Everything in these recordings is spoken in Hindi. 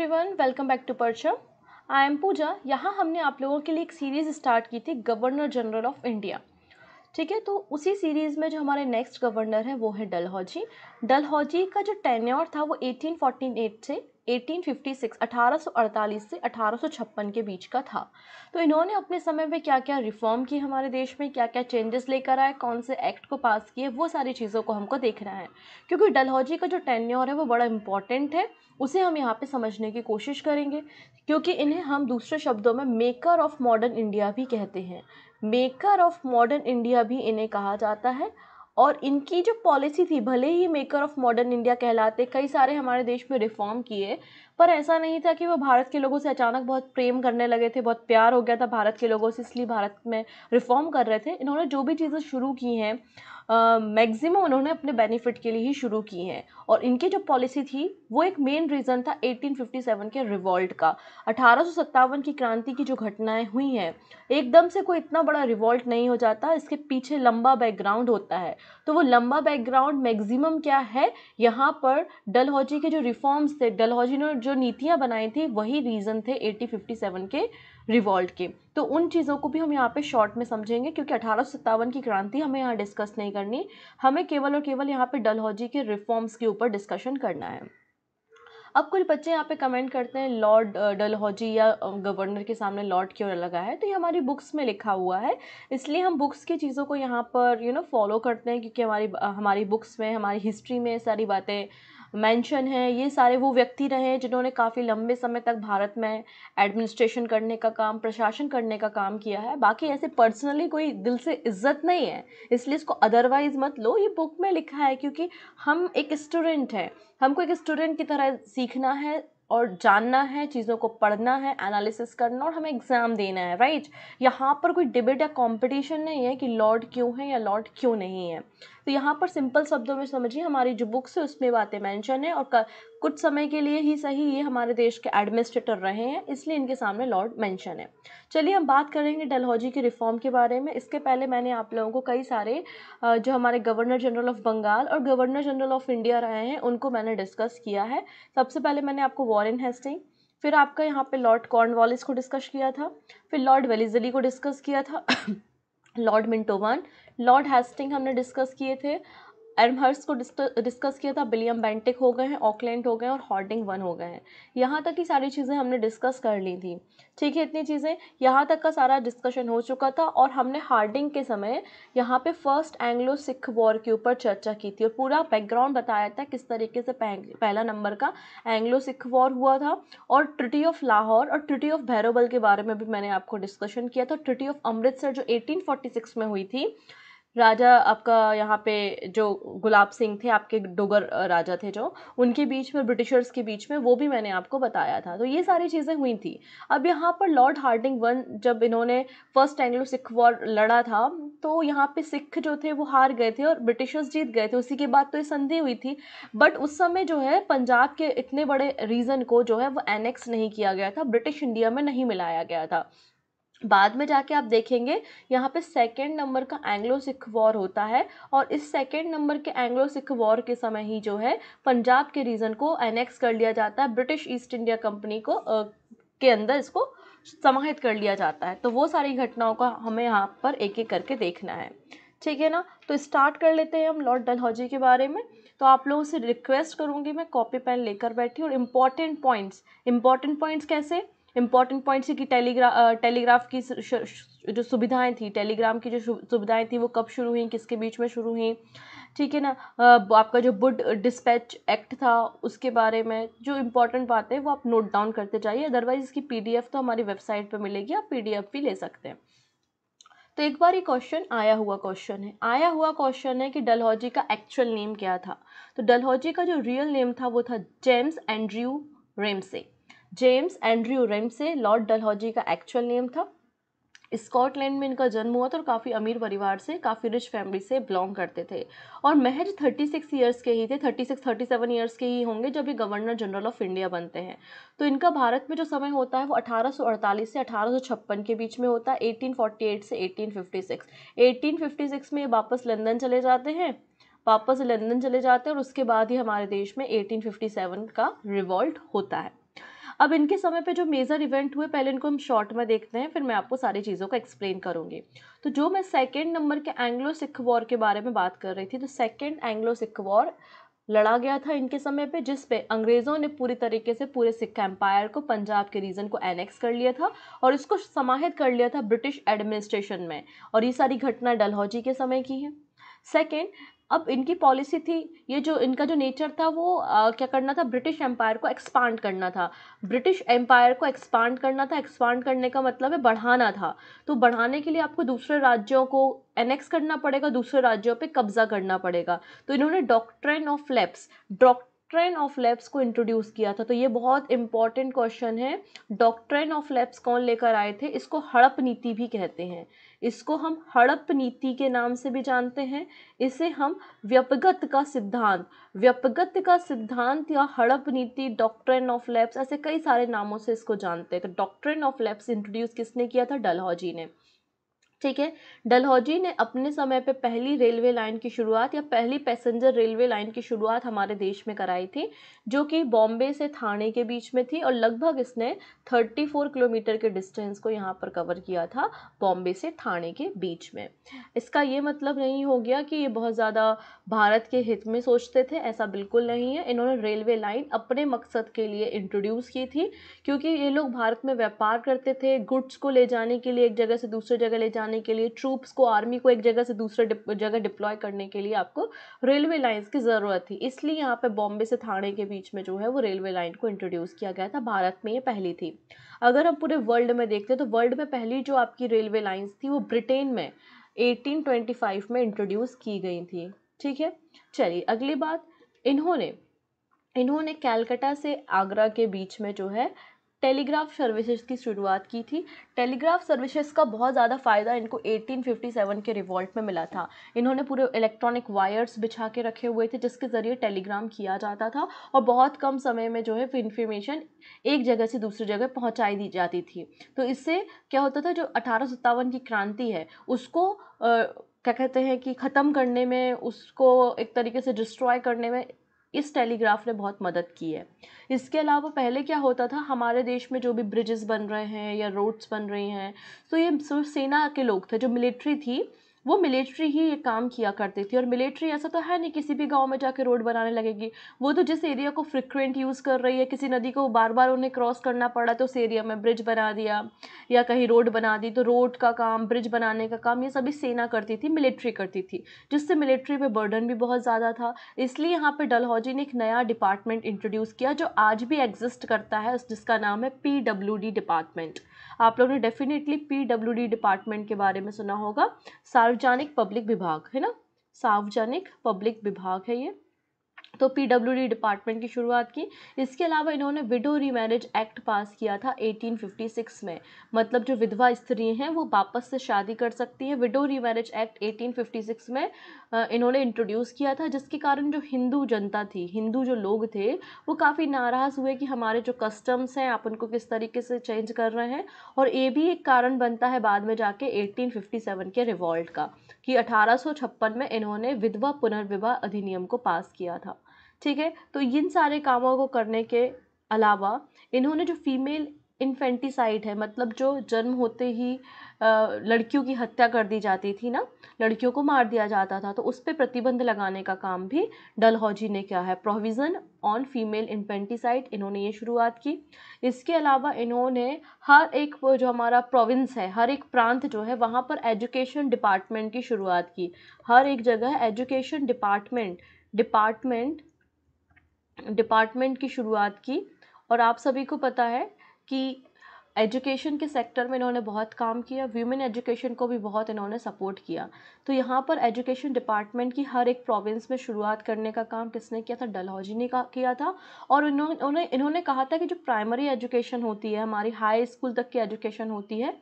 एवरीवन वेलकम बैक टू परचम आई एम पूजा यहाँ हमने आप लोगों के लिए एक सीरीज़ स्टार्ट की थी गवर्नर जनरल ऑफ इंडिया ठीक है तो उसी सीरीज़ में जो हमारे नेक्स्ट गवर्नर हैं वो है डलहौजी डलहौजी का जो टेन्योर था वो 1848 से 1856 1848 से 1856 के बीच का था तो इन्होंने अपने समय में क्या क्या रिफॉर्म की हमारे देश में क्या क्या चेंजेस लेकर आए कौन से एक्ट को पास किए वो सारी चीज़ों को हमको देखना है क्योंकि डलहौजी का जो टेन्योर है वो बड़ा इंपॉर्टेंट है उसे हम यहाँ पे समझने की कोशिश करेंगे क्योंकि इन्हें हम दूसरे शब्दों में मेकर ऑफ मॉडर्न इंडिया भी कहते हैं मेकर ऑफ मॉडर्न इंडिया भी इन्हें कहा जाता है और इनकी जो पॉलिसी थी भले ही मेकर ऑफ मॉडर्न इंडिया कहलाते कई सारे हमारे देश में रिफॉर्म किए पर ऐसा नहीं था कि वो भारत के लोगों से अचानक बहुत प्रेम करने लगे थे बहुत प्यार हो गया था भारत के लोगों से इसलिए भारत में रिफॉर्म कर रहे थे इन्होंने जो भी चीज़ें शुरू की हैं मैक्सिमम उन्होंने अपने बेनिफिट के लिए ही शुरू की हैं और इनकी जो पॉलिसी थी वो एक मेन रीज़न था 1857 के रिवॉल्ट का अठारह की क्रांति की जो घटनाएं हुई हैं एकदम से कोई इतना बड़ा रिवॉल्ट नहीं हो जाता इसके पीछे लंबा बैकग्राउंड होता है तो वो लंबा बैकग्राउंड मैक्सिमम क्या है यहाँ पर डलहौजी के जो रिफॉर्म्स थे डलहौजी ने जो नीतियाँ बनाई थी वही रीज़न थे एटीन के रिवॉल्ट के तो उन चीज़ों को भी हम यहाँ पर शॉर्ट में समझेंगे क्योंकि अठारह की क्रांति हमें यहाँ डिस्कस नहीं करनी हमें केवल और केवल यहाँ पे डलहौजी के रिफॉर्म्स के ऊपर डिस्कशन करना है अब कुछ बच्चे यहाँ पे कमेंट करते हैं लॉर्ड डलहौजी या गवर्नर के सामने लॉर्ड क्यों लगा है तो ये हमारी बुक्स में लिखा हुआ है इसलिए हम बुक्स की चीज़ों को यहाँ पर यू नो फॉलो करते हैं क्योंकि हमारी हमारी बुक्स में हमारी हिस्ट्री में सारी बातें मेंशन हैं ये सारे वो व्यक्ति रहे हैं जिन्होंने काफ़ी लंबे समय तक भारत में एडमिनिस्ट्रेशन करने का काम प्रशासन करने का काम किया है बाकी ऐसे पर्सनली कोई दिल से इज्जत नहीं है इसलिए इसको अदरवाइज़ मत लो ये बुक में लिखा है क्योंकि हम एक स्टूडेंट हैं हमको एक स्टूडेंट की तरह सीखना है और जानना है चीज़ों को पढ़ना है एनालिसिस करना और हमें एग्ज़ाम देना है राइट यहाँ पर कोई डिबेट या कंपटीशन नहीं है कि लॉर्ड क्यों है या लॉर्ड क्यों नहीं है तो यहाँ पर सिंपल शब्दों में समझिए हमारी जो बुक्स है उसमें बातें मैंशन है और कुछ समय के लिए ही सही ये हमारे देश के एडमिनिस्ट्रेटर रहे हैं इसलिए इनके सामने लॉर्ड मेंशन है चलिए हम बात करेंगे डलहौजी के रिफॉर्म के बारे में इसके पहले मैंने आप लोगों को कई सारे जो हमारे गवर्नर जनरल ऑफ बंगाल और गवर्नर जनरल ऑफ इंडिया रहे हैं उनको मैंने डिस्कस किया है सबसे पहले मैंने आपको वॉरेन हेस्टिंग फिर आपका यहाँ पे लॉर्ड कॉर्नवॉलिस को डिस्कस किया था फिर लॉर्ड वेलिजली को डिस्कस किया था लॉर्ड मिंटोवान लॉर्ड हेस्टिंग हमने डिस्कस किए थे एर्महर्स को डिस्कस किया था विलियम बेंटिक हो गए हैं ऑकलैंड हो गए हैं और हॉर्डिंग वन हो गए हैं यहाँ तक की सारी चीज़ें हमने डिस्कस कर ली थी ठीक है इतनी चीज़ें यहाँ तक का सारा डिस्कशन हो चुका था और हमने हार्डिंग के समय यहाँ पे फर्स्ट एंग्लो सिख वॉर के ऊपर चर्चा की थी और पूरा बैकग्राउंड बताया था किस तरीके से पहला नंबर का एंग्लो सिख वॉर हुआ था और ट्रिटी ऑफ लाहौर और ट्रिटी ऑफ भैरोबल के बारे में भी मैंने आपको डिस्कशन किया था ट्रिटी ऑफ अमृतसर जो एटीन में हुई थी राजा आपका यहाँ पे जो गुलाब सिंह थे आपके डोगर राजा थे जो उनके बीच में ब्रिटिशर्स के बीच में वो भी मैंने आपको बताया था तो ये सारी चीज़ें हुई थी अब यहाँ पर लॉर्ड हार्डिंग वन जब इन्होंने फर्स्ट एंग्लो सिख वॉर लड़ा था तो यहाँ पे सिख जो थे वो हार गए थे और ब्रिटिशर्स जीत गए थे उसी के बाद तो ये संधि हुई थी बट उस समय जो है पंजाब के इतने बड़े रीजन को जो है वो एनेक्स नहीं किया गया था ब्रिटिश इंडिया में नहीं मिलाया गया था बाद में जाके आप देखेंगे यहाँ पे सेकेंड नंबर का एंग्लो सिख वॉर होता है और इस सेकेंड नंबर के एंग्लो सिख वॉर के समय ही जो है पंजाब के रीजन को एनेक्स कर लिया जाता है ब्रिटिश ईस्ट इंडिया कंपनी को आ, के अंदर इसको समाहित कर लिया जाता है तो वो सारी घटनाओं का हमें यहाँ पर एक एक करके देखना है ठीक है ना तो स्टार्ट कर लेते हैं हम लॉर्ड डलहौजी के बारे में तो आप लोगों से रिक्वेस्ट करूँगी मैं कॉपी पेन लेकर बैठी और इम्पॉर्टेंट पॉइंट्स इम्पॉर्टेंट पॉइंट्स कैसे इम्पॉर्टेंट है कि टेलीग्रा टेलीग्राफ की जो सुविधाएं थी टेलीग्राम की जो सुविधाएं थी वो कब शुरू हुई किसके बीच में शुरू हुई ठीक है ना आपका जो बुड डिस्पैच एक्ट था उसके बारे में जो इम्पोर्टेंट बातें हैं वो आप नोट डाउन करते जाइए अदरवाइज़ इसकी पीडीएफ तो हमारी वेबसाइट पर मिलेगी आप पीडीएफ भी ले सकते हैं तो एक बार ये क्वेश्चन आया हुआ क्वेश्चन है आया हुआ क्वेश्चन है कि डलहौजी का एक्चुअल नेम क्या था तो डलहौजी का जो रियल नेम था वो था James Andrew Ramsay James Andrew Ramsay Lord Dalhousie का एक्चुअल नेम था स्कॉटलैंड में इनका जन्म हुआ था और काफ़ी अमीर परिवार से काफ़ी रिच फैमिली से बिलोंग करते थे और महज 36 ईयर्स के ही थे 36 37 ईयर्स के ही होंगे जब ये गवर्नर जनरल ऑफ इंडिया बनते हैं तो इनका भारत में जो समय होता है वो 1848 से अठारह के बीच में होता है 1848 से 1856 1856 में ये वापस लंदन चले जाते हैं वापस लंदन चले जाते हैं और उसके बाद ही हमारे देश में 1857 का रिवॉल्ट होता है अब इनके समय पे जो मेजर इवेंट हुए पहले इनको हम शॉर्ट में देखते हैं फिर मैं आपको सारी चीज़ों को एक्सप्लेन करूँगी तो जो मैं सेकेंड नंबर के एंग्लो सिख वॉर के बारे में बात कर रही थी तो सेकेंड एंग्लो सिख वॉर लड़ा गया था इनके समय पे जिस पे अंग्रेज़ों ने पूरी तरीके से पूरे सिख एम्पायर को पंजाब के रीजन को एनेक्स कर लिया था और इसको समाहित कर लिया था ब्रिटिश एडमिनिस्ट्रेशन में और ये सारी घटना डलहौजी के समय की है सेकेंड अब इनकी पॉलिसी थी ये जो इनका जो नेचर था वो आ, क्या करना था ब्रिटिश एम्पायर को एक्सपांड करना था ब्रिटिश एम्पायर को एक्सपांड करना था एक्सपांड करने का मतलब है बढ़ाना था तो बढ़ाने के लिए आपको दूसरे राज्यों को एनेक्स करना पड़ेगा दूसरे राज्यों पे कब्जा करना पड़ेगा तो इन्होंने doctrine of lapse doctrine of lapse को इंट्रोड्यूस किया था तो ये बहुत इंपॉर्टेंट क्वेश्चन है डॉक्ट्रेन ऑफ लेप्स कौन लेकर आए थे इसको हड़प नीति भी कहते हैं इसको हम हड़प नीति के नाम से भी जानते हैं इसे हम व्यपगत का सिद्धांत व्यपगत का सिद्धांत या हड़प नीति डॉक्ट्रेन ऑफ लेप्स ऐसे कई सारे नामों से इसको जानते हैं डॉक्ट्रेन ऑफ लेप्स इंट्रोड्यूस किसने किया था डलहौजी ने ठीक है डलहौजी ने अपने समय पे पहली रेलवे लाइन की शुरुआत या पहली पैसेंजर रेलवे लाइन की शुरुआत हमारे देश में कराई थी जो कि बॉम्बे से थाने के बीच में थी और लगभग इसने 34 किलोमीटर के डिस्टेंस को यहाँ पर कवर किया था बॉम्बे से थाने के बीच में इसका ये मतलब नहीं हो गया कि ये बहुत ज़्यादा भारत के हित में सोचते थे ऐसा बिल्कुल नहीं है इन्होंने रेलवे लाइन अपने मकसद के लिए इंट्रोड्यूस की थी क्योंकि ये लोग भारत में व्यापार करते थे गुड्स को ले जाने के लिए एक जगह से दूसरे जगह ले जाने चलाने के लिए ट्रूप्स को आर्मी को एक जगह से दूसरे जगह डिप्लॉय करने के लिए आपको रेलवे लाइन्स की ज़रूरत थी इसलिए यहाँ पे बॉम्बे से थाने के बीच में जो है वो रेलवे लाइन को इंट्रोड्यूस किया गया था भारत में ये पहली थी अगर हम पूरे वर्ल्ड में देखते हैं तो वर्ल्ड में पहली जो आपकी रेलवे लाइन्स थी वो ब्रिटेन में 1825 में इंट्रोड्यूस की गई थी ठीक है चलिए अगली बात इन्होंने इन्होंने कैलकटा से आगरा के बीच में जो है टेलीग्राफ सर्विसेज की शुरुआत की थी टेलीग्राफ सर्विसेज का बहुत ज़्यादा फ़ायदा इनको 1857 के रिवॉल्ट में मिला था इन्होंने पूरे इलेक्ट्रॉनिक वायर्स बिछा के रखे हुए थे जिसके ज़रिए टेलीग्राम किया जाता था और बहुत कम समय में जो है इन्फॉर्मेशन एक जगह से दूसरी जगह पहुँचाई दी जाती थी तो इससे क्या होता था जो अठारह की क्रांति है उसको आ, क्या कहते हैं कि ख़त्म करने में उसको एक तरीके से डिस्ट्रॉय करने में इस टेलीग्राफ ने बहुत मदद की है इसके अलावा पहले क्या होता था हमारे देश में जो भी ब्रिजेस बन रहे हैं या रोड्स बन रही हैं तो ये सिर्फ सेना के लोग थे जो मिलिट्री थी वो मिलिट्री ही ये काम किया करती थी और मिलिट्री ऐसा तो है नहीं किसी भी गाँव में जाके रोड बनाने लगेगी वो तो जिस एरिया को फ्रिक्वेंट यूज़ कर रही है किसी नदी को बार बार उन्हें क्रॉस करना पड़ा तो उस एरिया में ब्रिज बना दिया या कहीं रोड बना दी तो रोड का काम ब्रिज बनाने का काम ये सभी सेना करती थी मिलिट्री करती थी जिससे मिलिट्री पर बर्डन भी बहुत ज़्यादा था इसलिए यहाँ पर डलहौजी ने एक नया डिपार्टमेंट इंट्रोड्यूस किया जो आज भी एग्जिस्ट करता है जिसका नाम है पी डिपार्टमेंट आप लोगों ने डेफिनेटली डी डिपार्टमेंट के बारे में सुना होगा सार्वजनिक पब्लिक विभाग है ना सार्वजनिक पब्लिक विभाग है ये तो डी डिपार्टमेंट की शुरुआत की इसके अलावा इन्होंने विडो रीमैरिज एक्ट पास किया था 1856 में मतलब जो विधवा स्त्री हैं वो वापस से शादी कर सकती हैं विडो रीमैरिज एक्ट 1856 में इन्होंने इंट्रोड्यूस किया था जिसके कारण जो हिंदू जनता थी हिंदू जो लोग थे वो काफ़ी नाराज़ हुए कि हमारे जो कस्टम्स हैं आप उनको किस तरीके से चेंज कर रहे हैं और ये भी एक कारण बनता है बाद में जाके एटीन के रिवॉल्ट का कि अठारह में इन्होंने विधवा पुनर्विवाह अधिनियम को पास किया था ठीक है तो इन सारे कामों को करने के अलावा इन्होंने जो फीमेल इन्फेंटिसाइड है मतलब जो जन्म होते ही लड़कियों की हत्या कर दी जाती थी ना लड़कियों को मार दिया जाता था तो उस पर प्रतिबंध लगाने का काम भी डलहौजी ने किया है प्रोविज़न ऑन फीमेल इन्फेंटिसाइड इन्होंने ये शुरुआत की इसके अलावा इन्होंने हर एक जो हमारा प्रोविंस है हर एक प्रांत जो है वहाँ पर एजुकेशन डिपार्टमेंट की शुरुआत की हर एक जगह एजुकेशन डिपार्टमेंट डिपार्टमेंट डिपार्टमेंट की शुरुआत की और आप सभी को पता है कि एजुकेशन के सेक्टर में इन्होंने बहुत काम किया वीमेन एजुकेशन को भी बहुत इन्होंने सपोर्ट किया तो यहाँ पर एजुकेशन डिपार्टमेंट की हर एक प्रोविंस में शुरुआत करने का काम किसने किया था डलहौजी ने का किया था और इन्होंने इन्होंने कहा था कि जो प्राइमरी एजुकेशन होती है हमारी हाई स्कूल तक की एजुकेशन होती है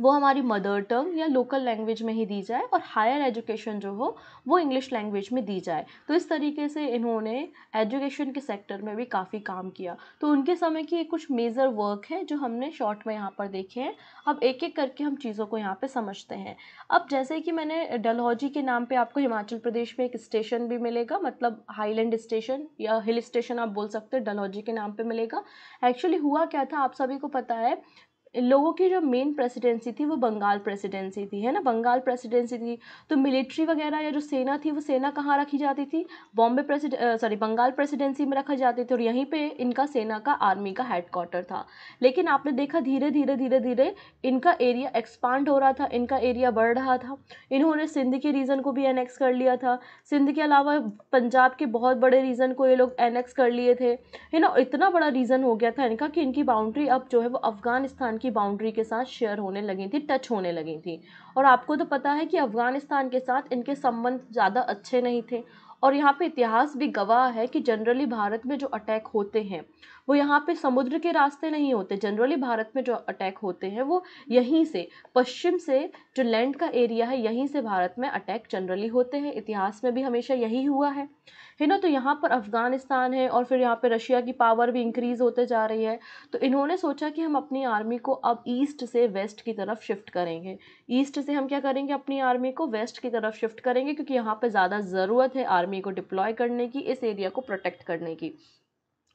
वो हमारी मदर टंग या लोकल लैंग्वेज में ही दी जाए और हायर एजुकेशन जो हो वो इंग्लिश लैंग्वेज में दी जाए तो इस तरीके से इन्होंने एजुकेशन के सेक्टर में भी काफ़ी काम किया तो उनके समय की कुछ मेजर वर्क है जो हमने शॉर्ट में यहाँ पर देखे हैं अब एक एक करके हम चीज़ों को यहाँ पर समझते हैं अब जैसे कि मैंने डलहौजी के नाम पर आपको हिमाचल प्रदेश में एक स्टेशन भी मिलेगा मतलब हाईलैंड स्टेशन या हिल स्टेशन आप बोल सकते हैं डलहौजी के नाम पर मिलेगा एक्चुअली हुआ क्या था आप सभी को पता है लोगों की जो मेन प्रेसिडेंसी थी वो बंगाल प्रेसिडेंसी थी है ना बंगाल प्रेसिडेंसी थी तो मिलिट्री वगैरह या जो सेना थी वो सेना कहाँ रखी जाती थी Bombay presidency sorry Bengal presidency में रखा जाती थी और यहीं पे इनका सेना का आर्मी का हेडक्वार्टर था लेकिन आपने देखा धीरे धीरे धीरे धीरे इनका एरिया एक्सपांड हो रहा था इनका एरिया बढ़ रहा था इन्होंने सिंध के रीजन को भी एनेक्स कर लिया था सिंध के अलावा पंजाब के बहुत बड़े रीजन को ये लोग एनेक्स कर लिए थे है ना इतना बड़ा रीजन हो गया था इनका कि इनकी बाउंड्री अब जो है वो अफगानिस्तान की बाउंड्री के साथ शेयर होने लगी थी टच होने लगी थी और आपको तो पता है कि अफ़गानिस्तान के साथ इनके संबंध ज़्यादा अच्छे नहीं थे और यहाँ पे इतिहास भी गवाह है कि जनरली भारत में जो अटैक होते हैं वो यहाँ पे समुद्र के रास्ते नहीं होते जनरली भारत में जो अटैक होते हैं वो यहीं से पश्चिम से जो लैंड का एरिया है यहीं से भारत में अटैक जनरली होते हैं इतिहास में भी हमेशा यही हुआ है है ना तो यहाँ पर अफ़गानिस्तान है और फिर यहाँ पे रशिया की पावर भी इंक्रीज़ होते जा रही है तो इन्होंने सोचा कि हम अपनी आर्मी को अब ईस्ट से वेस्ट की तरफ शिफ्ट करेंगे ईस्ट से हम क्या करेंगे अपनी आर्मी को वेस्ट की तरफ शिफ्ट करेंगे क्योंकि यहाँ पर ज़्यादा ज़रूरत है आर्मी को डिप्लॉय करने की इस एरिया को प्रोटेक्ट करने की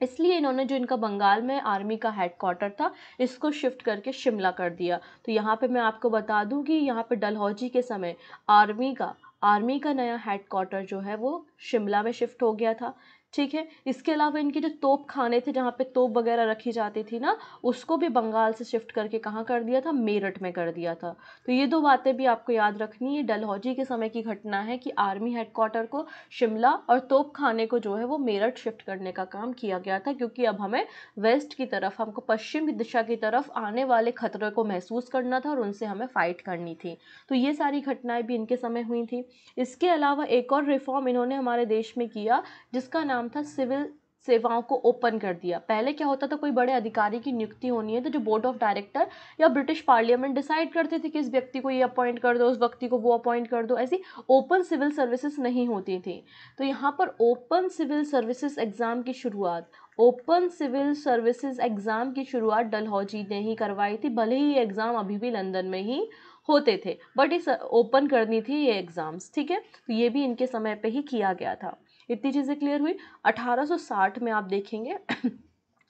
इसलिए इन्होंने जो इनका बंगाल में आर्मी का हेडक्वार्टर था इसको शिफ्ट करके शिमला कर दिया तो यहाँ पे मैं आपको बता दूँ कि यहाँ पे डलहौजी के समय आर्मी का आर्मी का नया हेडक्वार्टर जो है वो शिमला में शिफ्ट हो गया था ठीक है इसके अलावा इनके जो तोप खाने थे जहाँ पे तोप वगैरह रखी जाती थी ना उसको भी बंगाल से शिफ्ट करके कहाँ कर दिया था मेरठ में कर दिया था तो ये दो बातें भी आपको याद रखनी है डलहौजी के समय की घटना है कि आर्मी हेडक्वार्टर को शिमला और तोप खाने को जो है वो मेरठ शिफ्ट करने का काम किया गया था क्योंकि अब हमें वेस्ट की तरफ हमको पश्चिम दिशा की तरफ आने वाले खतरे को महसूस करना था और उनसे हमें फ़ाइट करनी थी तो ये सारी घटनाएं भी इनके समय हुई थी इसके अलावा एक और रिफॉर्म इन्होंने हमारे देश में किया जिसका नाम काम था सिविल सेवाओं को ओपन कर दिया पहले क्या होता था कोई बड़े अधिकारी की नियुक्ति होनी है तो जो बोर्ड ऑफ डायरेक्टर या ब्रिटिश पार्लियामेंट डिसाइड करते थे कि इस व्यक्ति को ये अपॉइंट कर दो उस व्यक्ति को वो अपॉइंट कर दो ऐसी ओपन सिविल सर्विसेज नहीं होती थी तो यहाँ पर ओपन सिविल सर्विसेज एग्ज़ाम की शुरुआत ओपन सिविल सर्विसेज एग्ज़ाम की शुरुआत डलहौजी ने ही करवाई थी भले ही ये एग्ज़ाम अभी भी लंदन में ही होते थे बट इस ओपन करनी थी ये एग्ज़ाम्स ठीक है तो ये भी इनके समय पे ही किया गया था इतनी चीज़ें क्लियर हुई 1860 में आप देखेंगे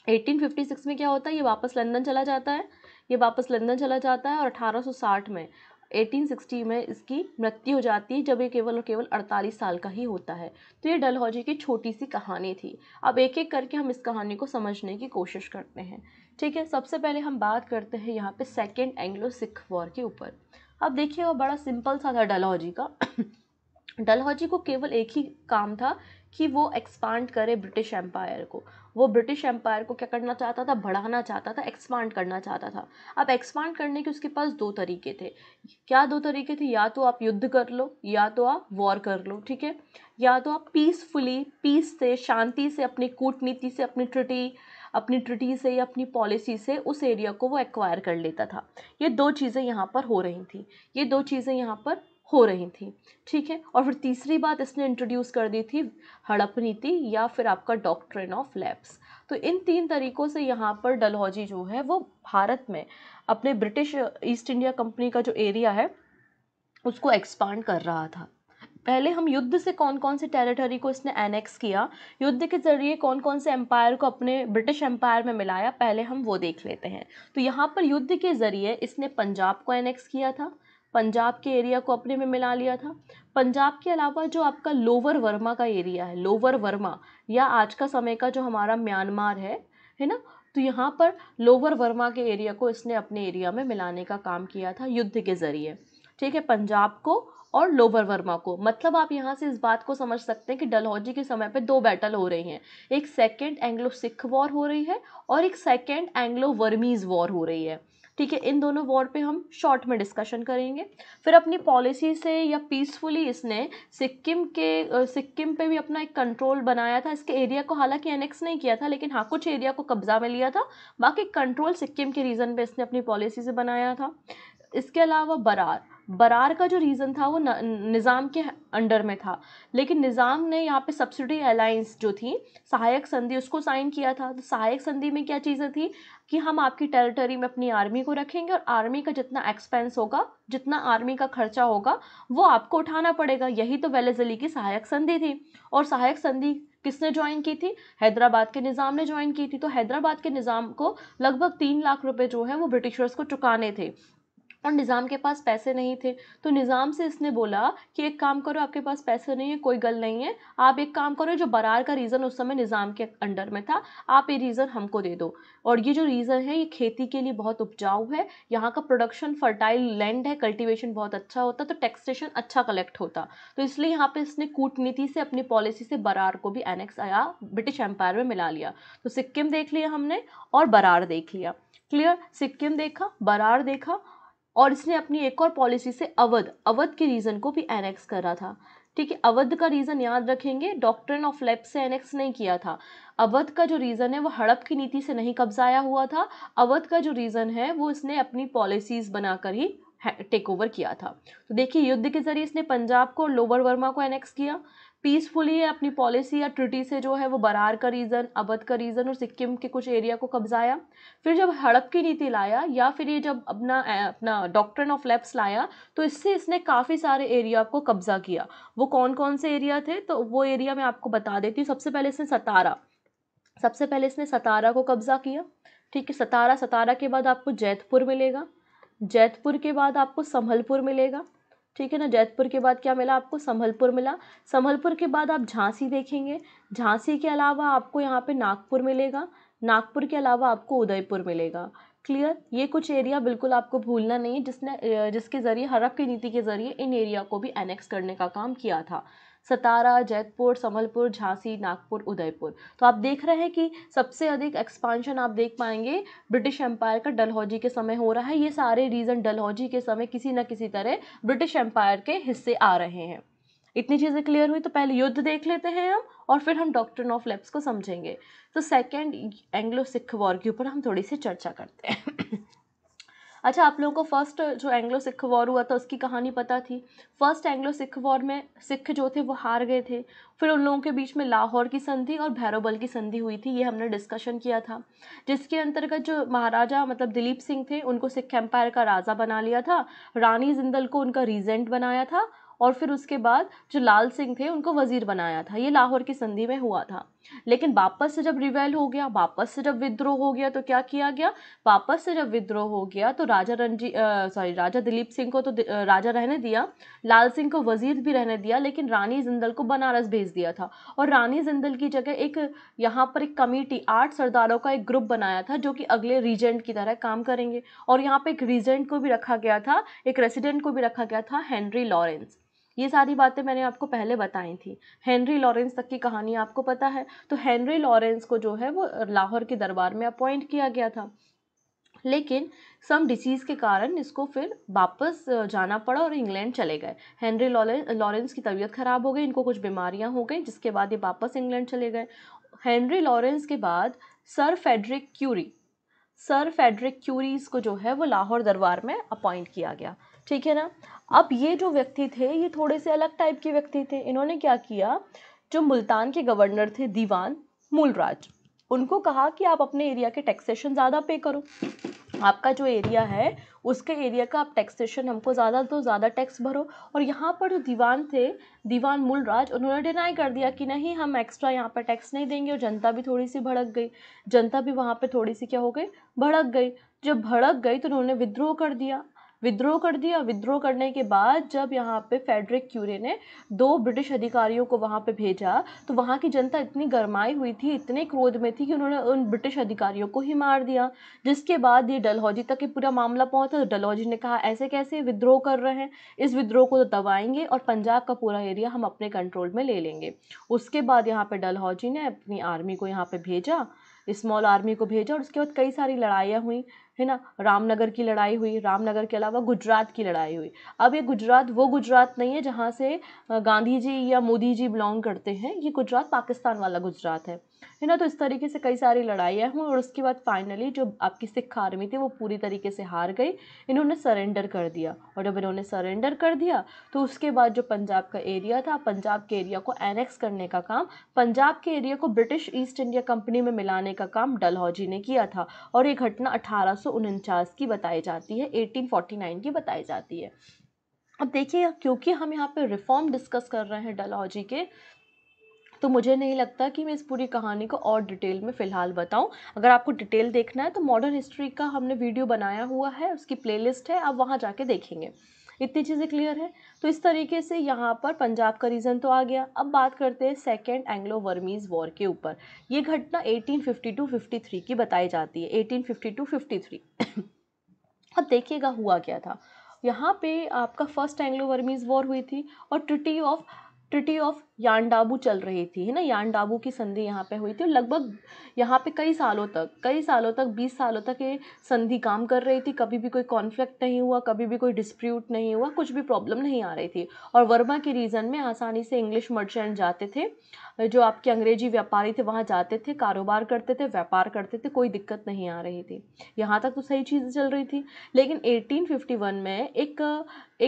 1856 में क्या होता है ये वापस लंदन चला जाता है ये वापस लंदन चला जाता है और 1860 में 1860 में इसकी मृत्यु हो जाती है जब ये केवल और केवल 48 साल का ही होता है तो ये डलहौजी की छोटी सी कहानी थी अब एक एक करके हम इस कहानी को समझने की कोशिश करते हैं ठीक है सबसे पहले हम बात करते हैं यहाँ पे सेकेंड एंग्लो सिख वॉर के ऊपर अब देखिए वो बड़ा सिंपल सा था डलहौजी का डलहौजी को केवल एक ही काम था कि वो एक्सपांड करे ब्रिटिश एम्पायर को वो ब्रिटिश एम्पायर को क्या करना चाहता था बढ़ाना चाहता था एक्सपांड करना चाहता था अब एक्सपांड करने के उसके पास दो तरीके थे क्या दो तरीके थे या तो आप युद्ध कर लो या तो आप वॉर कर लो ठीक है या तो आप पीसफुली पीस से शांति से अपनी कूटनीति से अपनी ट्रिटी अपनी ट्रिटी से या अपनी पॉलिसी से उस एरिया को वो एक्वायर कर लेता था ये दो चीज़ें यहाँ पर हो रही थी ये दो चीज़ें यहाँ पर हो रही थी ठीक है और फिर तीसरी बात इसने इंट्रोड्यूस कर दी थी हड़प नीति या फिर आपका डॉक्ट्रिन ऑफ लैब्स तो इन तीन तरीक़ों से यहाँ पर डलहौजी जो है वो भारत में अपने ब्रिटिश ईस्ट इंडिया कंपनी का जो एरिया है उसको एक्सपांड कर रहा था पहले हम युद्ध से कौन कौन से टेरिटरी को इसने एनेक्स किया युद्ध के ज़रिए कौन कौन से एम्पायर को अपने ब्रिटिश एम्पायर में मिलाया पहले हम वो देख लेते हैं तो यहाँ पर युद्ध के ज़रिए इसने पंजाब को एनेक्स किया था पंजाब के एरिया को अपने में मिला लिया था पंजाब के अलावा जो आपका लोअर वर्मा का एरिया है लोअर वर्मा या आज का समय का जो हमारा म्यांमार है है ना तो यहाँ पर लोअर वर्मा के एरिया को इसने अपने एरिया में मिलाने का काम किया था युद्ध के ज़रिए ठीक है पंजाब को और लोवर वर्मा को मतलब आप यहाँ से इस बात को समझ सकते हैं कि डलहौजी के समय पे दो बैटल हो रही हैं एक सेकेंड एंग्लो सिख वॉर हो रही है और एक सेकेंड एंग्लो वर्मीज़ वॉर हो रही है ठीक है इन दोनों वॉर पे हम शॉर्ट में डिस्कशन करेंगे फिर अपनी पॉलिसी से या पीसफुली इसने सिक्किम के सिक्किम पे भी अपना एक कंट्रोल बनाया था इसके एरिया को हालांकि एनेक्स नहीं किया था लेकिन हाँ कुछ एरिया को कब्जा में लिया था बाकी कंट्रोल सिक्किम के रीज़न पे इसने अपनी पॉलिसी से बनाया था इसके अलावा बरार बरार का जो रीज़न था वो निज़ाम के अंडर में था लेकिन निज़ाम ने यहाँ पे सब्सिडी अलाइंस जो थी सहायक संधि उसको साइन किया था तो सहायक संधि में क्या चीज़ें थी कि हम आपकी टेरिटरी में अपनी आर्मी को रखेंगे और आर्मी का जितना एक्सपेंस होगा जितना आर्मी का खर्चा होगा वो आपको उठाना पड़ेगा यही तो वेलेजली की सहायक संधि थी और सहायक संधि किसने ज्वाइन की थी हैदराबाद के निज़ाम ने ज्वाइन की थी तो हैदराबाद के निज़ाम को लगभग तीन लाख रुपए जो है वो ब्रिटिशर्स को चुकाने थे और निज़ाम के पास पैसे नहीं थे तो निज़ाम से इसने बोला कि एक काम करो आपके पास पैसे नहीं है कोई गल नहीं है आप एक काम करो जो बरार का रीज़न उस समय निज़ाम के अंडर में था आप ये रीज़न हमको दे दो और ये जो रीज़न है ये खेती के लिए बहुत उपजाऊ है यहाँ का प्रोडक्शन फर्टाइल लैंड है कल्टिवेशन बहुत अच्छा होता तो टैक्सेशन अच्छा कलेक्ट होता तो इसलिए यहाँ पर इसने कूटनीति से अपनी पॉलिसी से बरार को भी एनेक्स आया ब्रिटिश एम्पायर में मिला लिया तो सिक्किम देख लिया हमने और बरार देख लिया क्लियर सिक्किम देखा बरार देखा और इसने अपनी एक और पॉलिसी से अवध अवध के रीज़न को भी एनेक्स करा था ठीक है अवध का रीज़न याद रखेंगे डॉक्ट्रिन ऑफ लेप से एनेक्स नहीं किया था अवध का जो रीज़न है वो हड़प की नीति से नहीं कब्जाया हुआ था अवध का जो रीज़न है वो इसने अपनी पॉलिसीज़ बनाकर ही टेक ओवर किया था तो देखिए युद्ध के ज़रिए इसने पंजाब को लोअर वर्मा को एनेक्स किया पीसफुली अपनी पॉलिसी या ट्रिटी से जो है वो बरार का रीज़न अवध का रीज़न और सिक्किम के कुछ एरिया को कब्जाया फिर जब हड़प की नीति लाया या फिर ये जब अपना अपना डॉक्ट्रिन ऑफ लेप्स लाया तो इससे इसने काफ़ी सारे एरिया को कब्जा किया वो कौन कौन से एरिया थे तो वो एरिया मैं आपको बता देती हूँ सबसे पहले इसने सतारा सबसे पहले इसने सतारा को कब्ज़ा किया ठीक है सतारा सतारा के बाद आपको जैतपुर मिलेगा जैतपुर के बाद आपको संभलपुर मिलेगा ठीक है ना जैतपुर के बाद क्या मिला आपको संभलपुर मिला संभलपुर के बाद आप झांसी देखेंगे झांसी के अलावा आपको यहाँ पे नागपुर मिलेगा नागपुर के अलावा आपको उदयपुर मिलेगा क्लियर ये कुछ एरिया बिल्कुल आपको भूलना नहीं है जिसने जिसके ज़रिए हरक की नीति के ज़रिए इन एरिया को भी एनेक्स करने का काम किया था सतारा जैतपुर संबलपुर झांसी नागपुर उदयपुर तो आप देख रहे हैं कि सबसे अधिक एक्सपांशन आप देख पाएंगे ब्रिटिश एम्पायर का डलहौजी के समय हो रहा है ये सारे रीज़न डलहौजी के समय किसी न किसी तरह ब्रिटिश एम्पायर के हिस्से आ रहे हैं इतनी चीज़ें क्लियर हुई तो पहले युद्ध देख लेते हैं हम और फिर हम डॉक्टर ऑफ लेप्स को समझेंगे तो सेकेंड एंग्लो सिख वॉर के ऊपर हम थोड़ी सी चर्चा करते हैं अच्छा आप लोगों को फर्स्ट जो एंग्लो सिख वॉर हुआ था उसकी कहानी पता थी फर्स्ट एंग्लो सिख वॉर में सिख जो थे वो हार गए थे फिर उन लोगों के बीच में लाहौर की संधि और भैरोबल की संधि हुई थी ये हमने डिस्कशन किया था जिसके अंतर्गत जो महाराजा मतलब दिलीप सिंह थे उनको सिख एम्पायर का राजा बना लिया था रानी जिंदल को उनका रीजेंट बनाया था और फिर उसके बाद जो लाल सिंह थे उनको वज़ीर बनाया था ये लाहौर की संधि में हुआ था लेकिन वापस से जब रिवेल हो गया वापस से जब विद्रोह हो गया तो क्या किया गया वापस से जब विद्रोह हो गया तो राजा रणजी सॉरी राजा दिलीप सिंह को तो राजा रहने दिया लाल सिंह को वजीर भी रहने दिया लेकिन रानी जिंदल को बनारस भेज दिया था और रानी जिंदल की जगह एक यहाँ पर एक कमेटी आठ सरदारों का एक ग्रुप बनाया था जो कि अगले रीजेंट की तरह काम करेंगे और यहाँ पर एक रीजेंट को भी रखा गया था एक रेसिडेंट को भी रखा गया था हेनरी लॉरेंस ये सारी बातें मैंने आपको पहले बताई थी हेनरी लॉरेंस तक की कहानी आपको पता है तो हेनरी लॉरेंस को जो है वो लाहौर के दरबार में अपॉइंट किया गया था लेकिन सम डिसीज़ के कारण इसको फिर वापस जाना पड़ा और इंग्लैंड चले गए हेनरी लॉरेंस की तबीयत ख़राब हो गई इनको कुछ बीमारियां हो गई जिसके बाद ये वापस इंग्लैंड चले गए हेनरी लॉरेंस के बाद sir Frederick Currie sir Frederick Currie's को जो है वो लाहौर दरबार में अपॉइंट किया गया ठीक है ना अब ये जो व्यक्ति थे ये थोड़े से अलग टाइप के व्यक्ति थे इन्होंने क्या किया जो मुल्तान के गवर्नर थे दीवान मूलराज उनको कहा कि आप अपने एरिया के टैक्सेशन ज़्यादा पे करो आपका जो एरिया है उसके एरिया का आप टैक्सेशन हमको ज़्यादा तो ज़्यादा टैक्स भरो और यहाँ पर जो दीवान थे दीवान मूलराज उन्होंने डिनाई कर दिया कि नहीं हम एक्स्ट्रा यहाँ पर टैक्स नहीं देंगे और जनता भी थोड़ी सी भड़क गई जनता भी वहाँ पर थोड़ी सी क्या हो गई भड़क गई जब भड़क गई तो उन्होंने विद्रोह कर दिया विद्रोह कर दिया विद्रोह करने के बाद जब यहाँ पे फेडरिक क्यूरे ने दो ब्रिटिश अधिकारियों को वहाँ पे भेजा तो वहाँ की जनता इतनी गरमाई हुई थी इतने क्रोध में थी कि उन्होंने उन ब्रिटिश अधिकारियों को ही मार दिया जिसके बाद ये डलहौजी तक ये पूरा मामला पहुँचा तो डलहौजी ने कहा ऐसे कैसे विद्रोह कर रहे हैं इस विद्रोह को तो दबाएंगे और पंजाब का पूरा एरिया हम अपने कंट्रोल में ले लेंगे उसके बाद यहाँ पर डलहौजी ने अपनी आर्मी को यहाँ पर भेजा स्मॉल आर्मी को भेजा और उसके बाद कई सारी लड़ाइयाँ हुई है ना रामनगर की लड़ाई हुई रामनगर के अलावा गुजरात की लड़ाई हुई अब ये गुजरात वो गुजरात नहीं है जहाँ से गांधी जी या मोदी जी बिलोंग करते हैं ये गुजरात पाकिस्तान वाला गुजरात है है ना तो इस तरीके से कई सारी लड़ाइयाँ हुई और उसके बाद फाइनली जो आपकी सिख आर्मी थी वो पूरी तरीके से हार गई इन्होंने सरेंडर कर दिया और जब इन्होंने सरेंडर कर दिया तो उसके बाद जो पंजाब का एरिया था पंजाब के एरिया को एनेक्स करने का काम पंजाब के एरिया को ब्रिटिश ईस्ट इंडिया कंपनी में मिलाने का काम डलहौजी ने किया था और ये घटना अठारह की बताई जाती है एटीन की बताई जाती है अब देखिए क्योंकि हम यहाँ पर रिफॉर्म डिस्कस कर रहे हैं डलहौजी के तो मुझे नहीं लगता कि मैं इस पूरी कहानी को और डिटेल में फ़िलहाल बताऊं अगर आपको डिटेल देखना है तो मॉडर्न हिस्ट्री का हमने वीडियो बनाया हुआ है उसकी प्ले है आप वहाँ जाके देखेंगे इतनी चीज़ें क्लियर है तो इस तरीके से यहाँ पर पंजाब का रीज़न तो आ गया अब बात करते हैं सेकेंड एंग्लो वर्मीज़ वॉर के ऊपर ये घटना 1852-53 की बताई जाती है 1852-53 अब देखिएगा हुआ क्या था यहाँ पे आपका फर्स्ट एंग्लो वर्मीज़ वॉर हुई थी और treaty of treaty of Yandabo चल रही थी है ना यानडाबू की संधि यहाँ पे हुई थी और लगभग यहाँ पे कई सालों तक कई सालों तक बीस सालों तक ये संधि काम कर रही थी कभी भी कोई कॉन्फ्लिक्ट नहीं हुआ कभी भी कोई डिस्प्यूट नहीं हुआ कुछ भी प्रॉब्लम नहीं आ रही थी और वर्मा के रीज़न में आसानी से इंग्लिश मर्चेंट जाते थे जो आपके अंग्रेजी व्यापारी थे वहाँ जाते थे कारोबार करते थे व्यापार करते थे कोई दिक्कत नहीं आ रही थी यहाँ तक तो सही चीज़ें चल रही थी लेकिन एटीन में एक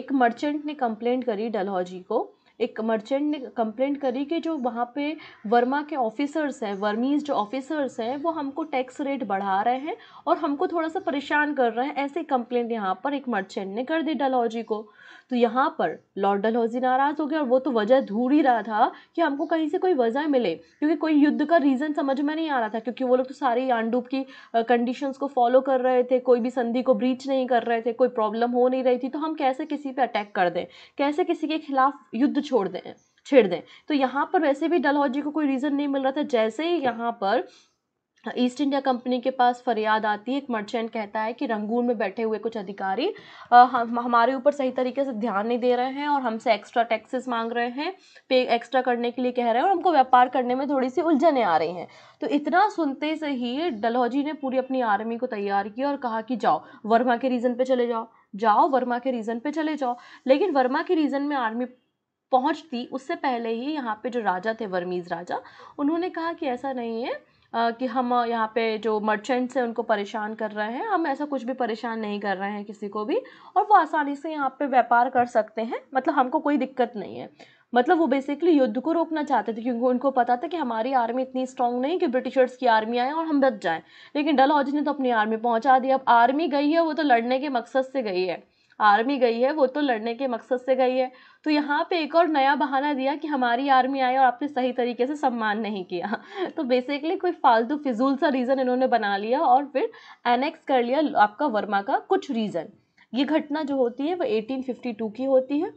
एक मर्चेंट ने कंप्लेंट करी डलहौजी को एक मर्चेंट ने कंप्लेंट करी कि जो वहाँ पे वर्मा के ऑफिसर्स हैं वर्मीज़ जो ऑफिसर्स हैं वो हमको टैक्स रेट बढ़ा रहे हैं और हमको थोड़ा सा परेशान कर रहे हैं ऐसे कंप्लेंट यहाँ पर एक मर्चेंट ने कर दी डलॉजी को तो यहाँ पर लॉर्ड डलहौजी नाराज़ हो गया और वो तो वजह ढूंढ ही रहा था कि हमको कहीं से कोई वजह मिले क्योंकि कोई युद्ध का रीज़न समझ में नहीं आ रहा था क्योंकि वो लोग तो सारे यानडूब की कंडीशंस को फॉलो कर रहे थे कोई भी संधि को ब्रीच नहीं कर रहे थे कोई प्रॉब्लम हो नहीं रही थी तो हम कैसे किसी पर अटैक कर दें कैसे किसी के खिलाफ युद्ध छोड़ दें छेड़ दें तो यहाँ पर वैसे भी डलहौजी को कोई रीज़न नहीं मिल रहा था जैसे ही यहाँ पर ईस्ट इंडिया कंपनी के पास फरियाद आती है एक मर्चेंट कहता है कि रंगून में बैठे हुए कुछ अधिकारी हम हमारे ऊपर सही तरीके से ध्यान नहीं दे रहे हैं और हमसे एक्स्ट्रा टैक्सेस मांग रहे हैं पे एक्स्ट्रा करने के लिए कह रहे हैं और हमको व्यापार करने में थोड़ी सी उलझने आ रही हैं तो इतना सुनते से ही डलहौजी ने पूरी अपनी आर्मी को तैयार किया और कहा कि जाओ वर्मा के रीज़न पर चले जाओ जाओ वर्मा के रीज़न पर चले जाओ लेकिन वर्मा के रीज़न में आर्मी पहुँचती उससे पहले ही यहाँ पे जो राजा थे वर्मीज़ राजा उन्होंने कहा कि ऐसा नहीं है कि हम यहाँ पे जो मर्चेंट्स हैं उनको परेशान कर रहे हैं हम ऐसा कुछ भी परेशान नहीं कर रहे हैं किसी को भी और वो आसानी से यहाँ पे व्यापार कर सकते हैं मतलब हमको कोई दिक्कत नहीं है मतलब वो बेसिकली युद्ध को रोकना चाहते थे क्योंकि उनको पता था कि हमारी आर्मी इतनी स्ट्रांग नहीं कि ब्रिटिशर्स की आर्मी आए और हम बच जाएं लेकिन डल ने तो अपनी आर्मी पहुंचा दी अब आर्मी गई है वो तो लड़ने के मकसद से गई है आर्मी गई है वो तो लड़ने के मकसद से गई है तो यहाँ पे एक और नया बहाना दिया कि हमारी आर्मी आई और आपने सही तरीके से सम्मान नहीं किया तो बेसिकली कोई फालतू फिजूल सा रीज़न इन्होंने बना लिया और फिर एनेक्स कर लिया आपका वर्मा का कुछ रीज़न ये घटना जो होती है वो 1852 की होती है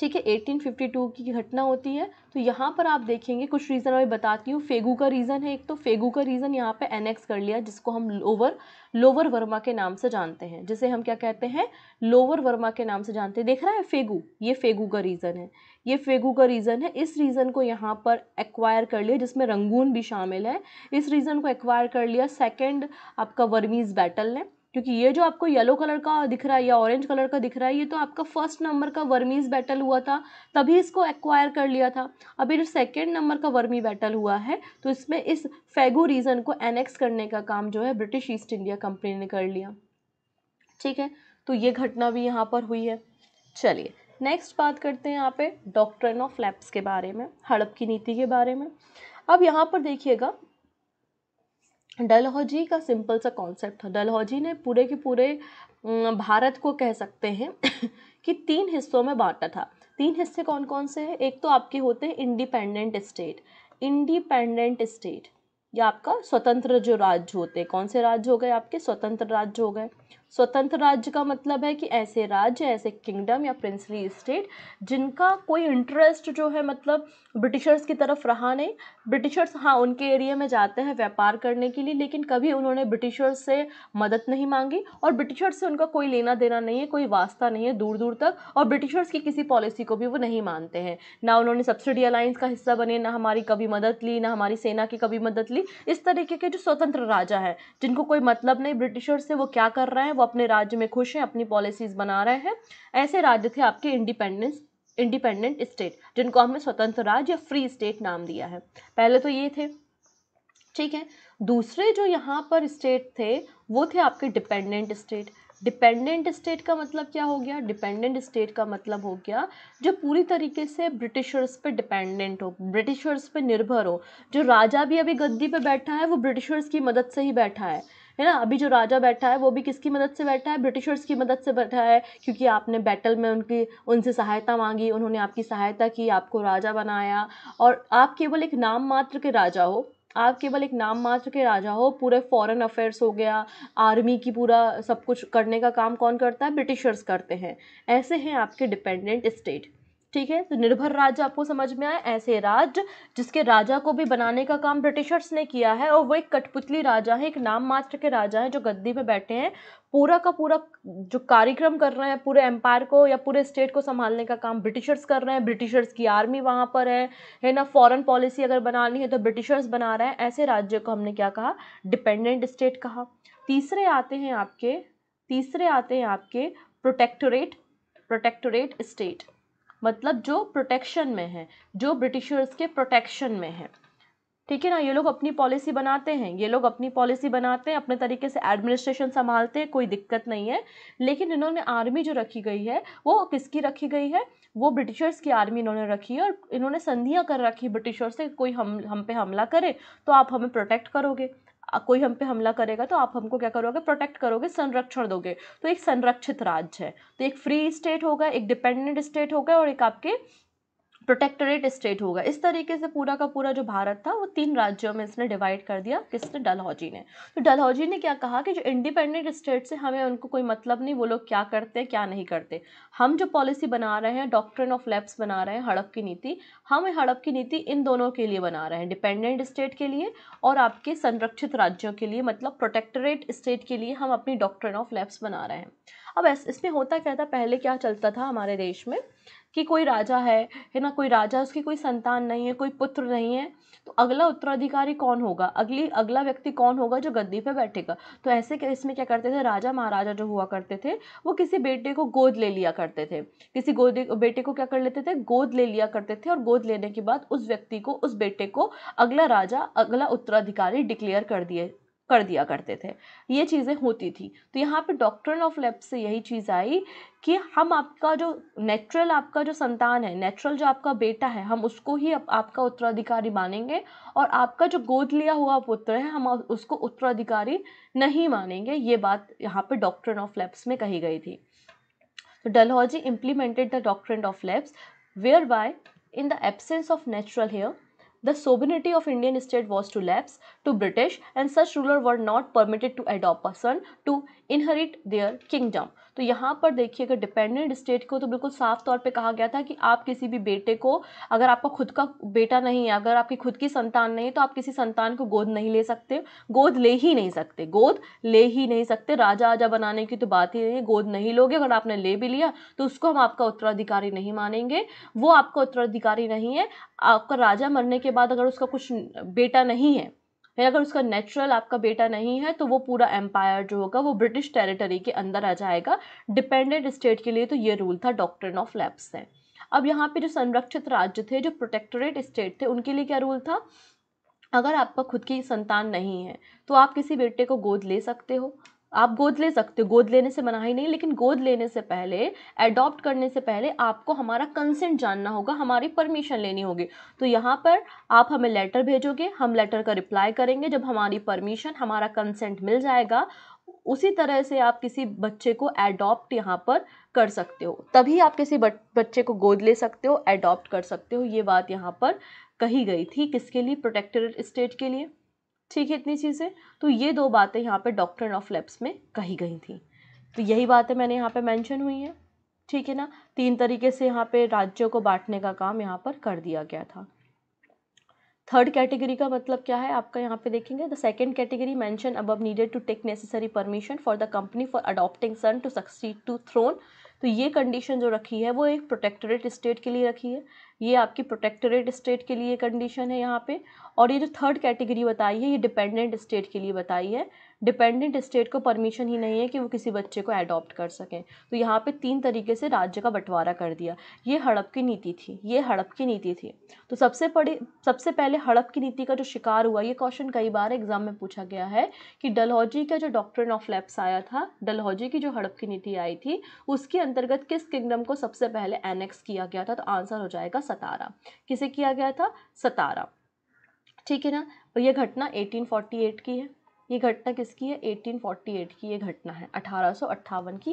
ठीक है 1852 की घटना होती है तो यहाँ पर आप देखेंगे कुछ रीज़न मैं बताती हूँ फेगू का रीज़न है एक तो फेगू का रीज़न यहाँ पे एनेक्स कर लिया जिसको हम लोवर लोवर वर्मा के नाम से जानते हैं जिसे हम क्या कहते हैं लोअर वर्मा के नाम से जानते हैं देख रहा है फेगू ये फेगू का रीज़न है ये फेगू का रीज़न है इस रीज़न को यहाँ पर एक्वायर कर लिया जिसमें रंगून भी शामिल है इस रीज़न को एक्वायर कर लिया सेकेंड आपका वर्मीज़ बैटल ने क्योंकि ये जो आपको येलो कलर का दिख रहा है या ऑरेंज कलर का दिख रहा है ये तो आपका फर्स्ट नंबर का वर्मीज बैटल हुआ था तभी इसको एक्वायर कर लिया था अभी जो सेकेंड नंबर का वर्मी बैटल हुआ है तो इसमें इस फेगो रीजन को एनेक्स करने का काम जो है ब्रिटिश ईस्ट इंडिया कंपनी ने कर लिया ठीक है तो ये घटना भी यहाँ पर हुई है चलिए नेक्स्ट बात करते हैं यहाँ पे डॉक्ट्रिन ऑफ लैप्स के बारे में हड़प की नीति के बारे में अब यहाँ पर देखिएगा डलहौजी का सिंपल सा कॉन्सेप्ट था डलहौजी ने पूरे के पूरे भारत को कह सकते हैं कि तीन हिस्सों में बांटा था तीन हिस्से कौन कौन से हैं एक तो आपके होते हैं इंडिपेंडेंट स्टेट इंडिपेंडेंट स्टेट या आपका स्वतंत्र जो राज्य होते हैं कौन से राज्य हो गए आपके स्वतंत्र राज्य हो गए स्वतंत्र राज्य का मतलब है कि ऐसे राज्य ऐसे किंगडम या प्रिंसली स्टेट जिनका कोई इंटरेस्ट जो है मतलब ब्रिटिशर्स की तरफ रहा नहीं ब्रिटिशर्स हाँ उनके एरिया में जाते हैं व्यापार करने के लिए लेकिन कभी उन्होंने ब्रिटिशर्स से मदद नहीं मांगी और ब्रिटिशर्स से उनका कोई लेना देना नहीं है कोई वास्ता नहीं है दूर दूर तक और ब्रिटिशर्स की किसी पॉलिसी को भी वो नहीं मानते हैं ना उन्होंने सब्सिडी अलायंस का हिस्सा बने ना हमारी कभी मदद ली ना हमारी सेना की कभी मदद ली इस तरीके के जो स्वतंत्र राजा हैं जिनको कोई मतलब नहीं ब्रिटिशर्स से वो क्या कर रहे हैं वो अपने राज्य में खुश हैं अपनी पॉलिसीज़ बना रहे हैं ऐसे राज्य थे आपके इंडिपेंडेंस इंडिपेंडेंट स्टेट जिनको हमने स्वतंत्र राज्य या फ्री स्टेट नाम दिया है पहले तो ये थे ठीक है दूसरे जो यहाँ पर स्टेट थे वो थे आपके डिपेंडेंट स्टेट डिपेंडेंट स्टेट का मतलब क्या हो गया डिपेंडेंट स्टेट का मतलब हो गया जो पूरी तरीके से ब्रिटिशर्स पे डिपेंडेंट हो ब्रिटिशर्स पे निर्भर हो जो राजा भी अभी गद्दी पे बैठा है वो ब्रिटिशर्स की मदद से ही बैठा है है ना अभी जो राजा बैठा है वो भी किसकी मदद से बैठा है ब्रिटिशर्स की मदद से बैठा है क्योंकि आपने बैटल में उनकी उनसे सहायता मांगी उन्होंने आपकी सहायता की आपको राजा बनाया और आप केवल एक नाम मात्र के राजा हो आप केवल एक नाम मात्र के राजा हो पूरे फॉरेन अफेयर्स हो गया आर्मी की पूरा सब कुछ करने का काम कौन करता है ब्रिटिशर्स करते हैं ऐसे हैं आपके डिपेंडेंट स्टेट ठीक है तो निर्भर राज्य आपको समझ में आए ऐसे राज्य जिसके राजा को भी बनाने का काम ब्रिटिशर्स ने किया है और वो एक कठपुतली राजा है एक नाम मात्र के राजा हैं जो गद्दी पे बैठे हैं पूरा का पूरा जो कार्यक्रम कर रहे हैं पूरे एम्पायर को या पूरे स्टेट को संभालने का काम ब्रिटिशर्स कर रहे हैं ब्रिटिशर्स की आर्मी वहाँ पर है है ना फॉरन पॉलिसी अगर बनानी है तो ब्रिटिशर्स बना रहे हैं ऐसे राज्य को हमने क्या कहा डिपेंडेंट स्टेट कहा तीसरे आते हैं आपके तीसरे आते हैं आपके प्रोटेक्टोरेट प्रोटेक्टोरेट स्टेट मतलब जो प्रोटेक्शन में है जो ब्रिटिशर्स के प्रोटेक्शन में है ठीक है ना ये लोग अपनी पॉलिसी बनाते हैं ये लोग अपनी पॉलिसी बनाते हैं अपने तरीके से एडमिनिस्ट्रेशन संभालते हैं कोई दिक्कत नहीं है लेकिन इन्होंने आर्मी जो रखी गई है वो किसकी रखी गई है वो ब्रिटिशर्स की आर्मी इन्होंने रखी है और इन्होंने संधियाँ कर रखी ब्रिटिशर्स से कोई हम हम पे हमला करे तो आप हमें प्रोटेक्ट करोगे कोई हम पे हमला करेगा तो आप हमको क्या करोगे प्रोटेक्ट करोगे संरक्षण दोगे तो एक संरक्षित राज्य है तो एक फ्री स्टेट होगा एक डिपेंडेंट स्टेट होगा और एक आपके प्रोटेक्टोरेट स्टेट होगा इस तरीके से पूरा का पूरा जो भारत था वो तीन राज्यों में इसने डिवाइड कर दिया किसने डलहौजी ने तो डलहौजी ने क्या कहा कि जो इंडिपेंडेंट स्टेट से हमें उनको कोई मतलब नहीं वो लोग क्या करते हैं क्या नहीं करते हम जो पॉलिसी बना रहे हैं डॉक्ट्रिन ऑफ लेप्स बना रहे हैं हड़प की नीति हम हड़प की नीति इन दोनों के लिए बना रहे हैं डिपेंडेंट स्टेट के लिए और आपके संरक्षित राज्यों के लिए मतलब प्रोटेक्टोरेट स्टेट के लिए हम अपनी डॉक्ट्रिन ऑफ लेप्स बना रहे हैं अब इसमें होता क्या था पहले क्या चलता था हमारे देश में कि कोई राजा है है ना कोई राजा उसकी कोई संतान नहीं है कोई पुत्र नहीं है तो अगला उत्तराधिकारी कौन होगा अगली अगला व्यक्ति कौन होगा जो गद्दी पे बैठेगा तो ऐसे इसमें क्या करते थे राजा महाराजा जो हुआ करते थे वो किसी बेटे को गोद ले लिया करते थे किसी गोदे बेटे को क्या कर लेते थे गोद ले लिया करते थे और गोद लेने के बाद उस व्यक्ति को उस बेटे को अगला राजा अगला उत्तराधिकारी डिक्लेयर कर दिए कर दिया करते थे ये चीज़ें होती थी तो यहाँ पे डॉक्ट्रिन ऑफ लेप से यही चीज़ आई कि हम आपका जो नेचुरल आपका जो संतान है नेचुरल जो आपका बेटा है हम उसको ही आप, आपका उत्तराधिकारी मानेंगे और आपका जो गोद लिया हुआ पुत्र है हम उसको उत्तराधिकारी नहीं मानेंगे ये बात यहाँ पे डॉक्ट्रिन ऑफ लेप्स में कही गई थी तो Dalhousie implemented the doctrine of lapse whereby in the absence of natural heir The sovereignty of Indian state was to lapse to British and such ruler were not permitted to adopt a son to inherit their kingdom. तो यहाँ पर देखिए अगर डिपेंडेंट स्टेट को तो बिल्कुल साफ तौर पर कहा गया था कि आप किसी भी बेटे को अगर आपका खुद का बेटा नहीं है अगर आपकी खुद की संतान नहीं है तो आप किसी संतान को गोद नहीं ले सकते गोद ले ही नहीं सकते गोद ले ही नहीं सकते राजा आजा बनाने की तो बात ही नहीं है गोद नहीं लोगे अगर आपने ले भी लिया तो उसको हम आपका उत्तराधिकारी नहीं मानेंगे वो आपका उत्तराधिकारी नहीं है आपका राजा मरने के बाद अगर उसका कुछ बेटा नहीं है है अगर उसका नेचुरल आपका बेटा नहीं है तो वो पूरा एम्पायर जो होगा वो ब्रिटिश टेरिटरी के अंदर आ जाएगा डिपेंडेंट स्टेट के लिए तो ये रूल था डॉक्टर ऑफ लैप्स है अब यहाँ पे जो संरक्षित राज्य थे जो प्रोटेक्टोरेट स्टेट थे उनके लिए क्या रूल था अगर आपका खुद की संतान नहीं है तो आप किसी बेटे को गोद ले सकते हो आप गोद ले सकते हो गोद लेने से मना ही नहीं लेकिन गोद लेने से पहले एडॉप्ट करने से पहले आपको हमारा कंसेंट जानना होगा हमारी परमिशन लेनी होगी तो यहाँ पर आप हमें लेटर भेजोगे हम लेटर का रिप्लाई करेंगे जब हमारी परमिशन हमारा कंसेंट मिल जाएगा उसी तरह से आप किसी बच्चे को एडॉप्ट यहाँ पर कर सकते हो तभी आप किसी बच्चे को गोद ले सकते हो एडॉप्ट कर सकते हो ये बात यहाँ पर कही गई थी किसके लिए प्रोटेक्टेड स्टेट के लिए ठीक है इतनी चीज़ें तो ये दो बातें यहाँ पे डॉक्टर ऑफ लेप्स में कही गई थी तो यही बातें मैंने यहाँ पे मेंशन हुई हैं ठीक है ना तीन तरीके से यहाँ पे राज्यों को बांटने का काम यहाँ पर कर दिया गया था थर्ड कैटेगरी का मतलब क्या है आपका यहाँ पे देखेंगे the second category mention of needed to take necessary permission for the company for adopting son to succeed to throne तो ये कंडीशन जो रखी है वो एक प्रोटेक्टोरेट स्टेट के लिए रखी है ये आपकी प्रोटेक्टोरेट स्टेट के लिए कंडीशन है यहाँ पे और ये जो थर्ड कैटेगरी बताई है ये डिपेंडेंट स्टेट के लिए बताई है डिपेंडेंट स्टेट को परमिशन ही नहीं है कि वो किसी बच्चे को एडॉप्ट कर सकें तो यहाँ पे तीन तरीके से राज्य का बंटवारा कर दिया ये हड़प की नीति थी ये हड़प की नीति थी तो सबसे बड़ी सबसे पहले हड़प की नीति का जो शिकार हुआ ये क्वेश्चन कई बार एग्जाम में पूछा गया है कि डलहौजी का जो डॉक्ट्रिन ऑफ लैप्स आया था डलहौजी की जो हड़प की नीति आई थी उसके अंतर्गत किस किंगडम को सबसे पहले एनेक्स किया गया था तो आंसर हो जाएगा सतारा किसे किया गया था सतारा ठीक है ना यह घटना 1848 की है ये घटना किसकी है 1848 की ये घटना है अठारह की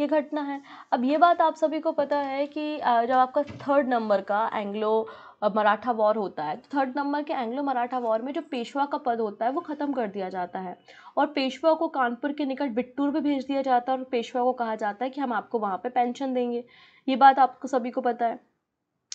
ये घटना है अब ये बात आप सभी को पता है कि जब आपका थर्ड नंबर का एंग्लो मराठा वॉर होता है तो थर्ड नंबर के एंग्लो मराठा वॉर में जो पेशवा का पद होता है वो ख़त्म कर दिया जाता है और पेशवा को कानपुर के निकट बिट्टूर पर भेज दिया जाता है और पेशवा को कहा जाता है कि हम आपको वहाँ पे पेंशन देंगे ये बात आपको सभी को पता है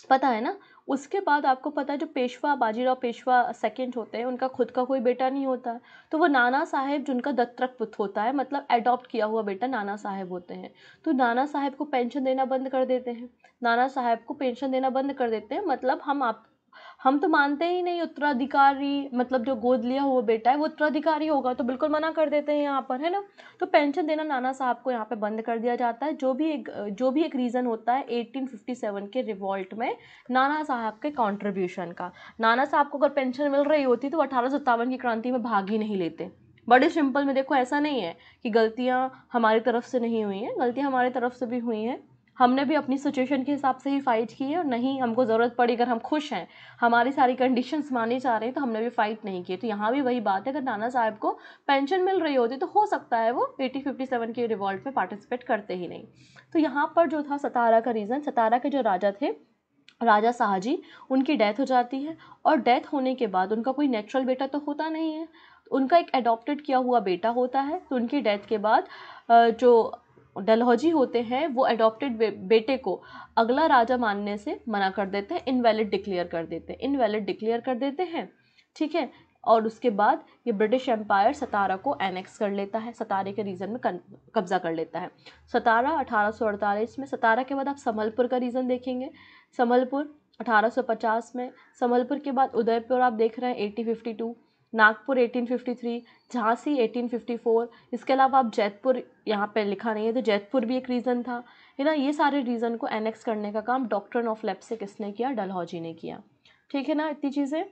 पता है ना उसके बाद आपको पता है जो पेशवा बाजीराव पेशवा सेकंड होते हैं उनका खुद का कोई बेटा नहीं होता है तो वो नाना साहेब जिनका दत्तक पुत्र होता है मतलब एडॉप्ट किया हुआ बेटा नाना साहेब होते हैं तो नाना साहेब को पेंशन देना बंद कर देते हैं नाना साहेब को पेंशन देना बंद कर देते हैं मतलब हम आप हम तो मानते ही नहीं उत्तराधिकारी मतलब जो गोद लिया हुआ बेटा है वो उत्तराधिकारी होगा तो बिल्कुल मना कर देते हैं यहाँ पर है ना तो पेंशन देना नाना साहब को यहाँ पे बंद कर दिया जाता है जो भी एक जो भी एक रीज़न होता है 1857 के रिवॉल्ट में नाना साहब के कॉन्ट्रीब्यूशन का नाना साहब को अगर पेंशन मिल रही होती तो अठारह की क्रांति में भाग ही नहीं लेते बड़े सिंपल में देखो ऐसा नहीं है कि गलतियाँ हमारी तरफ से नहीं हुई हैं गलतियाँ हमारी तरफ से भी हुई हैं हमने भी अपनी सिचुएशन के हिसाब से ही फ़ाइट की है और नहीं हमको ज़रूरत पड़ी अगर हम खुश हैं हमारी सारी कंडीशंस माने जा रहे हैं तो हमने भी फ़ाइट नहीं की तो यहाँ भी वही बात है अगर नाना साहब को पेंशन मिल रही होती तो हो सकता है वो एटी फिफ्टी सेवन के रिवॉल्ट में पार्टिसिपेट करते ही नहीं तो यहाँ पर जो था सतारा का रीज़न सतारा के जो राजा थे राजा शाहजी उनकी डेथ हो जाती है और डेथ होने के बाद उनका कोई नेचुरल बेटा तो होता नहीं है उनका एक अडॉप्टेड किया हुआ बेटा होता है तो उनकी डेथ के बाद जो डलहौजी होते हैं वो एडॉप्टेड बेटे को अगला राजा मानने से मना कर देते हैं इनवैलिड डिक्लेयर कर देते हैं इनवैलिड डिक्लेयर कर देते हैं ठीक है और उसके बाद ये ब्रिटिश एम्पायर सतारा को एनेक्स कर लेता है सतारे के रीजन में कब्ज़ा कर लेता है सतारा अठारह में सतारा के बाद आप संभलपुर का रीज़न देखेंगे संभलपुर 1850 में संभलपुर के बाद उदयपुर आप देख रहे हैं 1852 नागपुर 1853 झांसी 1854 इसके अलावा आप जैतपुर यहाँ पे लिखा नहीं है तो जैतपुर भी एक रीज़न था है ना ये सारे रीज़न को एनेक्स करने का काम डॉक्टर ऑफ लैब से किसने किया डलहौजी ने किया ठीक है ना इतनी चीज़ें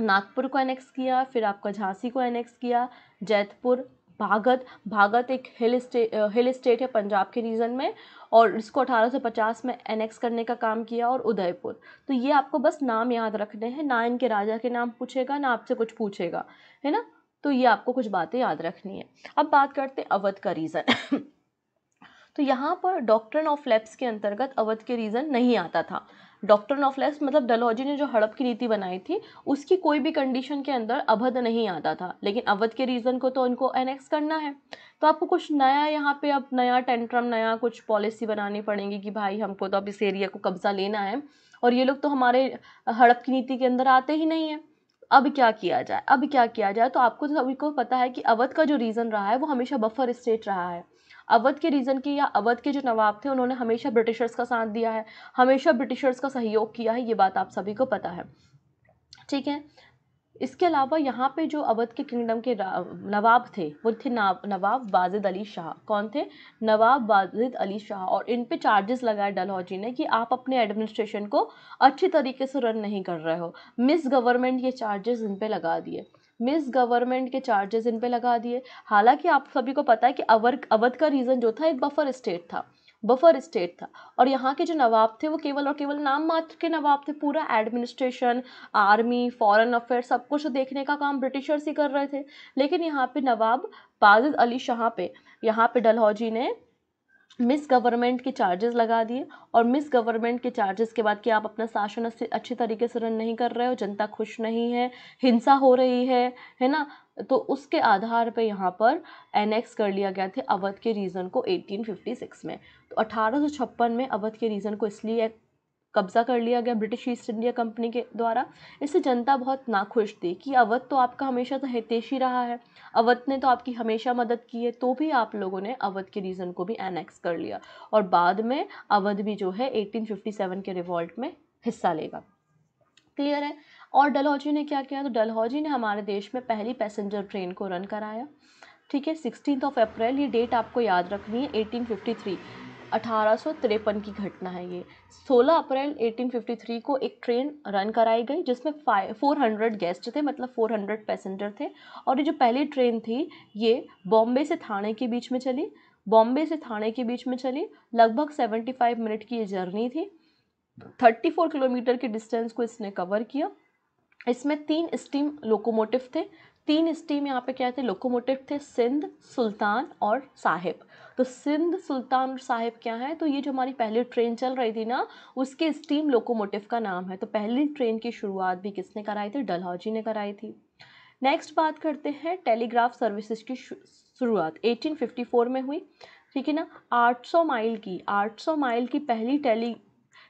नागपुर को एनेक्स किया फिर आपका झांसी को एनेक्स किया जैतपुर भागत भागत एक हिल स्टे हिल स्टेट है पंजाब के रीजन में और इसको 1850 में एनेक्स करने का काम किया और उदयपुर तो ये आपको बस नाम याद रखने हैं ना इनके राजा के नाम पूछेगा ना आपसे कुछ पूछेगा है ना तो ये आपको कुछ बातें याद रखनी है अब बात करते हैं अवध का रीज़न तो यहाँ पर डॉक्ट्रन ऑफ लेप्स के अंतर्गत अवध के रीज़न नहीं आता था डॉक्टर ऑफ लेप्स मतलब डलहौजी ने जो हड़प की नीति बनाई थी उसकी कोई भी कंडीशन के अंदर अवध नहीं आता था लेकिन अवध के रीज़न को तो उनको एनेक्स करना है तो आपको कुछ नया यहाँ पे अब नया टेंट्रम नया कुछ पॉलिसी बनानी पड़ेंगी कि भाई हमको तो अब इस एरिया को कब्ज़ा लेना है और ये लोग तो हमारे हड़प की नीति के अंदर आते ही नहीं हैं अब क्या किया जाए अब क्या किया जाए तो आपको तो सभी को पता है कि अवध का जो रीज़न रहा है वो हमेशा बफर स्टेट रहा है अवध के रीजन की या अवध के जो नवाब थे उन्होंने हमेशा ब्रिटिशर्स का साथ दिया है हमेशा ब्रिटिशर्स का सहयोग किया है ये बात आप सभी को पता है ठीक है इसके अलावा यहाँ पे जो अवध के किंगडम के नवाब थे वो थे नवाब बाजिद अली शाह कौन थे नवाब बाजिद अली शाह और इन पे चार्जेस लगाए डलहौजी ने कि आप अपने एडमिनिस्ट्रेशन को अच्छी तरीके से रन नहीं कर रहे हो मिस गवर्नमेंट ये चार्जेस इन पे लगा दिए मिस गवर्नमेंट के चार्जेस इन पे लगा दिए हालांकि आप सभी को पता है कि अवर अवध का रीज़न जो था एक बफर स्टेट था बफर स्टेट था और यहाँ के जो नवाब थे वो केवल और केवल नाम मात्र के नवाब थे पूरा एडमिनिस्ट्रेशन आर्मी फॉरेन अफेयर सब कुछ देखने का काम ब्रिटिशर्स ही कर रहे थे लेकिन यहाँ पे नवाब बाजिद अली शाह पे यहाँ पे डलहौजी ने मिस गवर्नमेंट के चार्जेस लगा दिए और मिस गवर्नमेंट के चार्जेस के बाद कि आप अपना शासन अच्छे तरीके से रन नहीं कर रहे हो जनता खुश नहीं है हिंसा हो रही है है ना तो उसके आधार पे यहाँ पर एनेक्स कर लिया गया था अवध के रीज़न को 1856 में तो अठारह में अवध के रीज़न को इसलिए कब्जा कर लिया गया ब्रिटिश ईस्ट इंडिया कंपनी के द्वारा इससे जनता बहुत नाखुश थी कि अवध तो आपका हमेशा तो हितेशी रहा है अवध ने तो आपकी हमेशा मदद की है तो भी आप लोगों ने अवध के रीजन को भी एनेक्स कर लिया और बाद में अवध भी जो है 1857 के रिवॉल्ट में हिस्सा लेगा क्लियर है और डलहौजी ने क्या किया तो डलहौजी ने हमारे देश में पहली पैसेंजर ट्रेन को रन कराया ठीक है सिक्सटीन ऑफ अप्रैल ये डेट आपको याद रखनी है 1853 अठारह की घटना है ये 16 अप्रैल 1853 को एक ट्रेन रन कराई गई जिसमें 400 फोर हंड्रेड गेस्ट थे मतलब 400 पैसेंजर थे और ये जो पहली ट्रेन थी ये बॉम्बे से थाने के बीच में चली बॉम्बे से थाने के बीच में चली लगभग 75 मिनट की ये जर्नी थी 34 किलोमीटर के डिस्टेंस को इसने कवर किया इसमें तीन स्टीम लोकोमोटिव थे तीन स्टीम यहाँ पे क्या थे लोकोमोटिव थे सिंध सुल्तान और साहिब तो सिंध सुल्तान साहिब क्या है तो ये जो हमारी पहली ट्रेन चल रही थी ना उसके स्टीम लोकोमोटिव का नाम है तो पहली ट्रेन की शुरुआत भी किसने कराई थी डलहौजी ने कराई थी नेक्स्ट बात करते हैं टेलीग्राफ सर्विसेज की शुरुआत 1854 में हुई ठीक है ना 800 माइल की 800 माइल की पहली टेली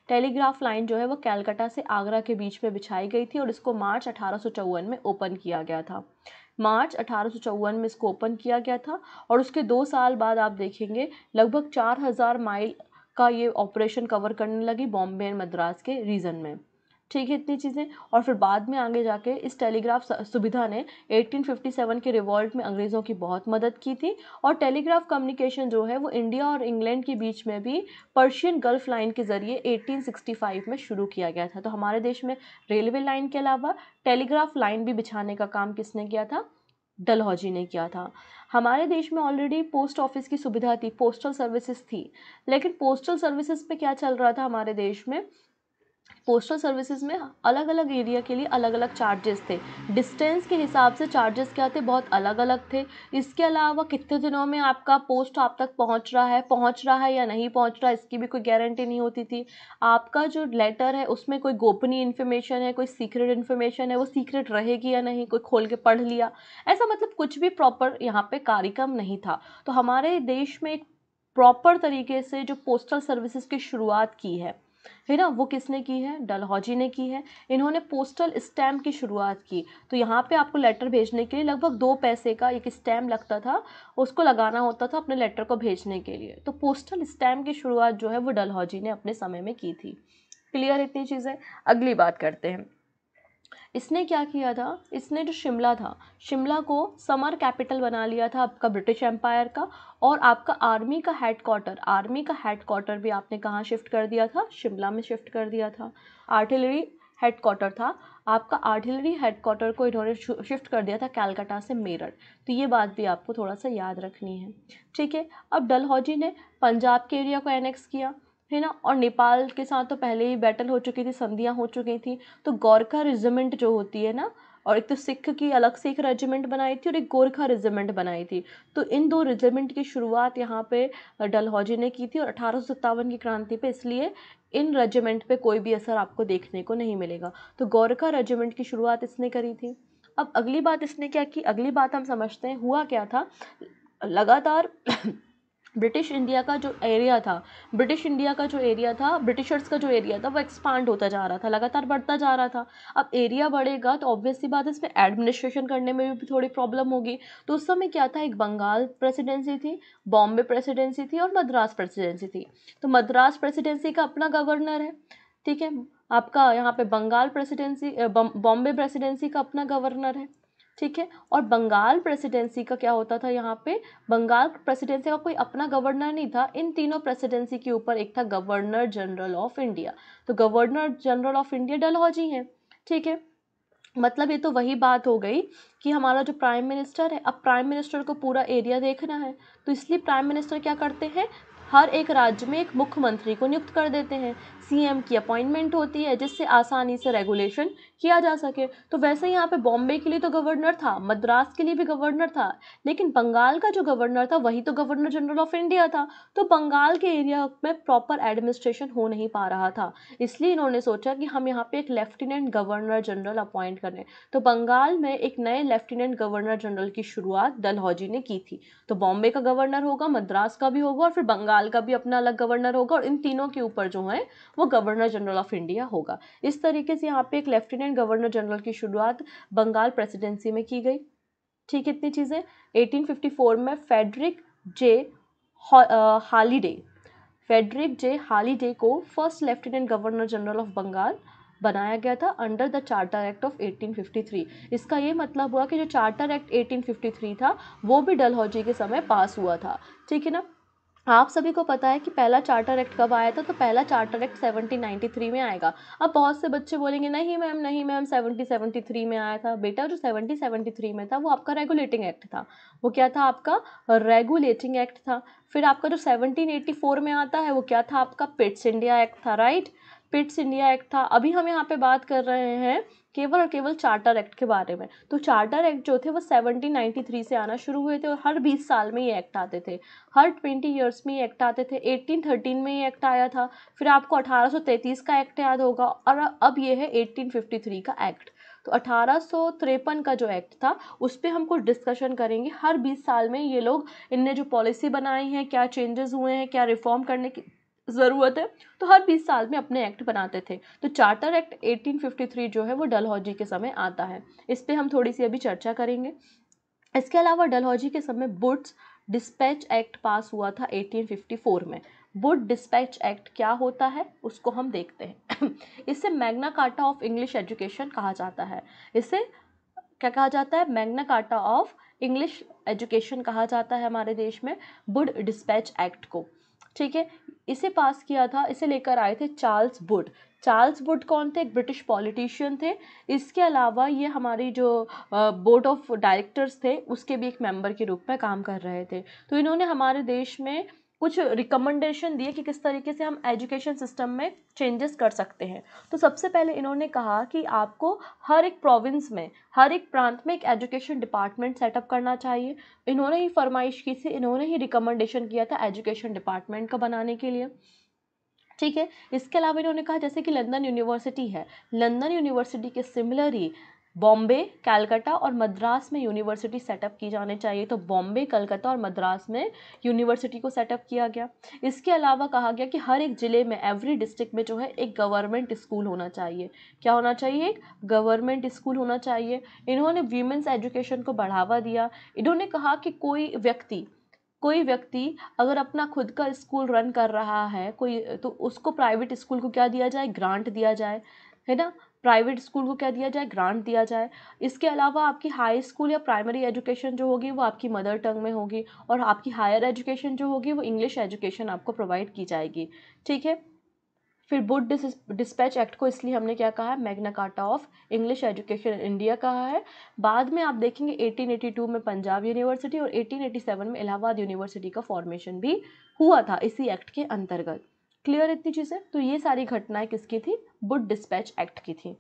टेलीग्राफ लाइन जो है वो कैलकाटा से आगरा के बीच में बिछाई गई थी और इसको मार्च अठारह में ओपन किया गया था मार्च अठारह में इसको ओपन किया गया था और उसके दो साल बाद आप देखेंगे लगभग 4000 माइल का ये ऑपरेशन कवर करने लगी बॉम्बे एंड मद्रास के रीजन में ठीक है इतनी चीज़ें और फिर बाद में आगे जाके इस टेलीग्राफ सुविधा ने 1857 के रिवॉल्ट में अंग्रेज़ों की बहुत मदद की थी और टेलीग्राफ कम्युनिकेशन जो है वो इंडिया और इंग्लैंड के बीच में भी पर्शियन गल्फ लाइन के ज़रिए 1865 में शुरू किया गया था तो हमारे देश में रेलवे लाइन के अलावा टेलीग्राफ लाइन भी बिछाने का काम किसने किया था डलहौजी ने किया था हमारे देश में ऑलरेडी पोस्ट ऑफिस की सुविधा थी पोस्टल सर्विसेज थी लेकिन पोस्टल सर्विसेज पे क्या चल रहा था हमारे देश में पोस्टल सर्विसेज में अलग अलग एरिया के लिए अलग अलग चार्जेस थे डिस्टेंस के हिसाब से चार्जेस क्या थे बहुत अलग अलग थे इसके अलावा कितने दिनों में आपका पोस्ट आप तक पहुंच रहा है पहुंच रहा है या नहीं पहुंच रहा इसकी भी कोई गारंटी नहीं होती थी आपका जो लेटर है उसमें कोई गोपनीय इन्फॉर्मेशन है कोई सीक्रेट इन्फॉर्मेशन है वो सीक्रेट रहेगी या नहीं कोई खोल के पढ़ लिया ऐसा मतलब कुछ भी प्रॉपर यहाँ पर कार्यक्रम नहीं था तो हमारे देश में एक प्रॉपर तरीके से जो पोस्टल सर्विसेज की शुरुआत की है है ना वो किसने की है डलहौजी ने की है इन्होंने पोस्टल स्टैम्प की शुरुआत की तो यहाँ पे आपको लेटर भेजने के लिए लगभग दो पैसे का एक स्टैम्प लगता था उसको लगाना होता था अपने लेटर को भेजने के लिए तो पोस्टल स्टैम्प की शुरुआत जो है वो डलहौजी ने अपने समय में की थी क्लियर इतनी चीज़ें अगली बात करते हैं इसने क्या किया था इसने जो शिमला था शिमला को समर कैपिटल बना लिया था आपका ब्रिटिश एम्पायर का और आपका आर्मी का हेड क्वार्टर आर्मी का हेड क्वार्टर भी आपने कहाँ शिफ्ट कर दिया था शिमला में शिफ्ट कर दिया था आर्टिलरी हेड क्वार्टर था आपका आर्टिलरी हेड क्वार्टर को इन्होंने शिफ्ट कर दिया था कैलकाटा से मेरठ तो ये बात भी आपको थोड़ा सा याद रखनी है ठीक है अब डलहौजी ने पंजाब के एरिया को एनेक्स किया है ना और नेपाल के साथ तो पहले ही बैटल हो चुकी थी संधियाँ हो चुकी थी तो गोरखा रेजिमेंट जो होती है ना और एक तो सिख की अलग से एक रेजिमेंट बनाई थी और एक गोरखा रेजिमेंट बनाई थी तो इन दो रेजिमेंट की शुरुआत यहाँ पे डलहौजी ने की थी और अठारह की क्रांति पे इसलिए इन रेजिमेंट पे कोई भी असर आपको देखने को नहीं मिलेगा तो गोरखा रेजिमेंट की शुरुआत इसने करी थी अब अगली बात इसने क्या की अगली बात हम समझते हैं हुआ क्या था लगातार ब्रिटिश इंडिया का जो एरिया था ब्रिटिश इंडिया का जो एरिया था ब्रिटिशर्स का जो एरिया था वो एक्सपांड होता जा रहा था लगातार बढ़ता जा रहा था अब एरिया बढ़ेगा तो ऑब्वियसली बात है इसमें एडमिनिस्ट्रेशन करने में भी थोड़ी प्रॉब्लम होगी तो उस समय क्या था एक बंगाल प्रेसिडेंसी थी बॉम्बे प्रेसिडेंसी थी और मद्रास प्रेसिडेंसी थी तो मद्रास प्रेसिडेंसी का अपना गवर्नर है ठीक है आपका यहाँ पे बंगाल प्रेसिडेंसी बॉम्बे प्रेसिडेंसी का अपना गवर्नर है ठीक है और बंगाल प्रेसिडेंसी का क्या होता था यहाँ पे बंगाल प्रेसिडेंसी का कोई अपना गवर्नर नहीं था इन तीनों प्रेसिडेंसी के ऊपर एक था गवर्नर जनरल ऑफ इंडिया तो governor general of India Dalhousie हैं ठीक है मतलब ये तो वही बात हो गई कि हमारा जो प्राइम मिनिस्टर है अब प्राइम मिनिस्टर को पूरा एरिया देखना है तो इसलिए प्राइम मिनिस्टर क्या करते हैं हर एक राज्य में एक मुख्यमंत्री को नियुक्त कर देते हैं सीएम की अपॉइंटमेंट होती है जिससे आसानी से रेगुलेशन किया जा सके तो वैसे यहाँ पे बॉम्बे के लिए तो गवर्नर था मद्रास के लिए भी गवर्नर था लेकिन बंगाल का जो गवर्नर था वही तो गवर्नर जनरल ऑफ इंडिया था तो बंगाल के एरिया में प्रॉपर एडमिनिस्ट्रेशन हो नहीं पा रहा था इसलिए इन्होंने सोचा कि हम यहाँ पे एक लेफ्टिनेंट गवर्नर जनरल अपॉइंट करें तो बंगाल में एक नए लेफ्टिनेंट गवर्नर जनरल की शुरुआत डलहौजी ने की थी तो बॉम्बे का गवर्नर होगा मद्रास का भी होगा और फिर बंगाल का भी अपना अलग गवर्नर होगा और इन तीनों के ऊपर जो है वो गवर्नर जनरल ऑफ इंडिया होगा इस तरीके से यहाँ पे एक लेफ्टिनेंट लेफ्टिनेंट गवर्नर जनरल की शुरुआत बंगाल प्रेसिडेंसी में की गई ठीक इतनी चीज़ें 1854 में Frederick J हालीडे Frederick J Halliday को first lieutenant governor general of Bengal बनाया गया था under the charter act of 1853 इसका ये मतलब हुआ कि जो चार्टर एक्ट 1853 था वो भी डलहौजी के समय पास हुआ था ठीक है ना आप सभी को पता है कि पहला चार्टर एक्ट कब आया था तो पहला चार्टर एक्ट 1793 में आएगा अब बहुत से बच्चे बोलेंगे नहीं मैम नहीं मैम 1773 में आया था बेटा जो 1773 में था वो आपका रेगुलेटिंग एक्ट था वो क्या था आपका रेगुलेटिंग एक्ट था फिर आपका जो 1784 में आता है वो क्या था आपका पिट्स इंडिया एक्ट था राइट पिट्स इंडिया एक्ट था अभी हम यहाँ पर बात कर रहे हैं केवल और केवल चार्टर एक्ट के बारे में तो चार्टर एक्ट जो थे वो 1793 से आना शुरू हुए थे और हर 20 साल में ये एक्ट आते थे हर 20 इयर्स में ये एक्ट आते थे 1813 में ये एक्ट आया था फिर आपको 1833 का एक्ट याद होगा और अब ये है 1853 का एक्ट तो अठारह का जो एक्ट था उस पर हम कुछ डिस्कशन करेंगे हर 20 साल में ये लोग इनने जो पॉलिसी बनाई है क्या चेंजेस हुए हैं क्या रिफॉर्म करने की ज़रूरत है तो हर 20 साल में अपने एक्ट बनाते थे तो चार्टर एक्ट 1853 जो है वो डलहौजी के समय आता है इस पर हम थोड़ी सी अभी चर्चा करेंगे इसके अलावा डलहौजी के समय बुट्स डिस्पैच एक्ट पास हुआ था 1854 में बुट डिस्पैच एक्ट क्या होता है उसको हम देखते हैं इसे Magna Carta of English education कहा जाता है इसे क्या कहा जाता है Magna Carta of English education कहा जाता है हमारे देश में बुड डिस्पैच एक्ट को ठीक है इसे पास किया था इसे लेकर आए थे चार्ल्स बुड चार्ल्स बुड कौन थे एक ब्रिटिश पॉलिटिशियन थे इसके अलावा ये हमारी जो बोर्ड ऑफ डायरेक्टर्स थे उसके भी एक मेंबर के रूप में काम कर रहे थे तो इन्होंने हमारे देश में कुछ रिकमेंडेशन दिए कि किस तरीके से हम एजुकेशन सिस्टम में चेंजेस कर सकते हैं तो सबसे पहले इन्होंने कहा कि आपको हर एक प्रोविंस में हर एक प्रांत में एक एजुकेशन डिपार्टमेंट सेटअप करना चाहिए इन्होंने ही फरमाइश की थी इन्होंने ही रिकमेंडेशन किया था एजुकेशन डिपार्टमेंट का बनाने के लिए ठीक है इसके अलावा इन्होंने कहा जैसे कि लंदन यूनिवर्सिटी है लंदन यूनिवर्सिटी के सिमिलर ही बॉम्बे कैलकाटा और मद्रास में यूनिवर्सिटी सेटअप की जाने चाहिए तो बॉम्बे कलकत्ता और मद्रास में यूनिवर्सिटी को सेटअप किया गया इसके अलावा कहा गया कि हर एक ज़िले में एवरी डिस्ट्रिक्ट में जो है एक गवर्नमेंट स्कूल होना चाहिए क्या होना चाहिए एक गवर्नमेंट स्कूल होना चाहिए इन्होंने वीमेंस एजुकेशन को बढ़ावा दिया इन्होंने कहा कि कोई व्यक्ति कोई व्यक्ति अगर अपना खुद का स्कूल रन कर रहा है कोई तो उसको प्राइवेट स्कूल को क्या दिया जाए ग्रांट दिया जाए है ना प्राइवेट स्कूल को क्या दिया जाए ग्रांट दिया जाए इसके अलावा आपकी हाई स्कूल या प्राइमरी एजुकेशन जो होगी वो आपकी मदर टंग में होगी और आपकी हायर एजुकेशन जो होगी वो इंग्लिश एजुकेशन आपको प्रोवाइड की जाएगी ठीक है फिर बुड डिस, डिस्पैच एक्ट को इसलिए हमने क्या कहा है Magna Carta of English education India कहा है बाद में आप देखेंगे 1882 में पंजाब यूनिवर्सिटी और 1887 में इलाहाबाद यूनिवर्सिटी का फॉर्मेशन भी हुआ था इसी एक्ट के अंतर्गत क्लियर इतनी चीज़ें तो ये सारी घटनाएं किसकी थी बुड डिस्पैच एक्ट की थी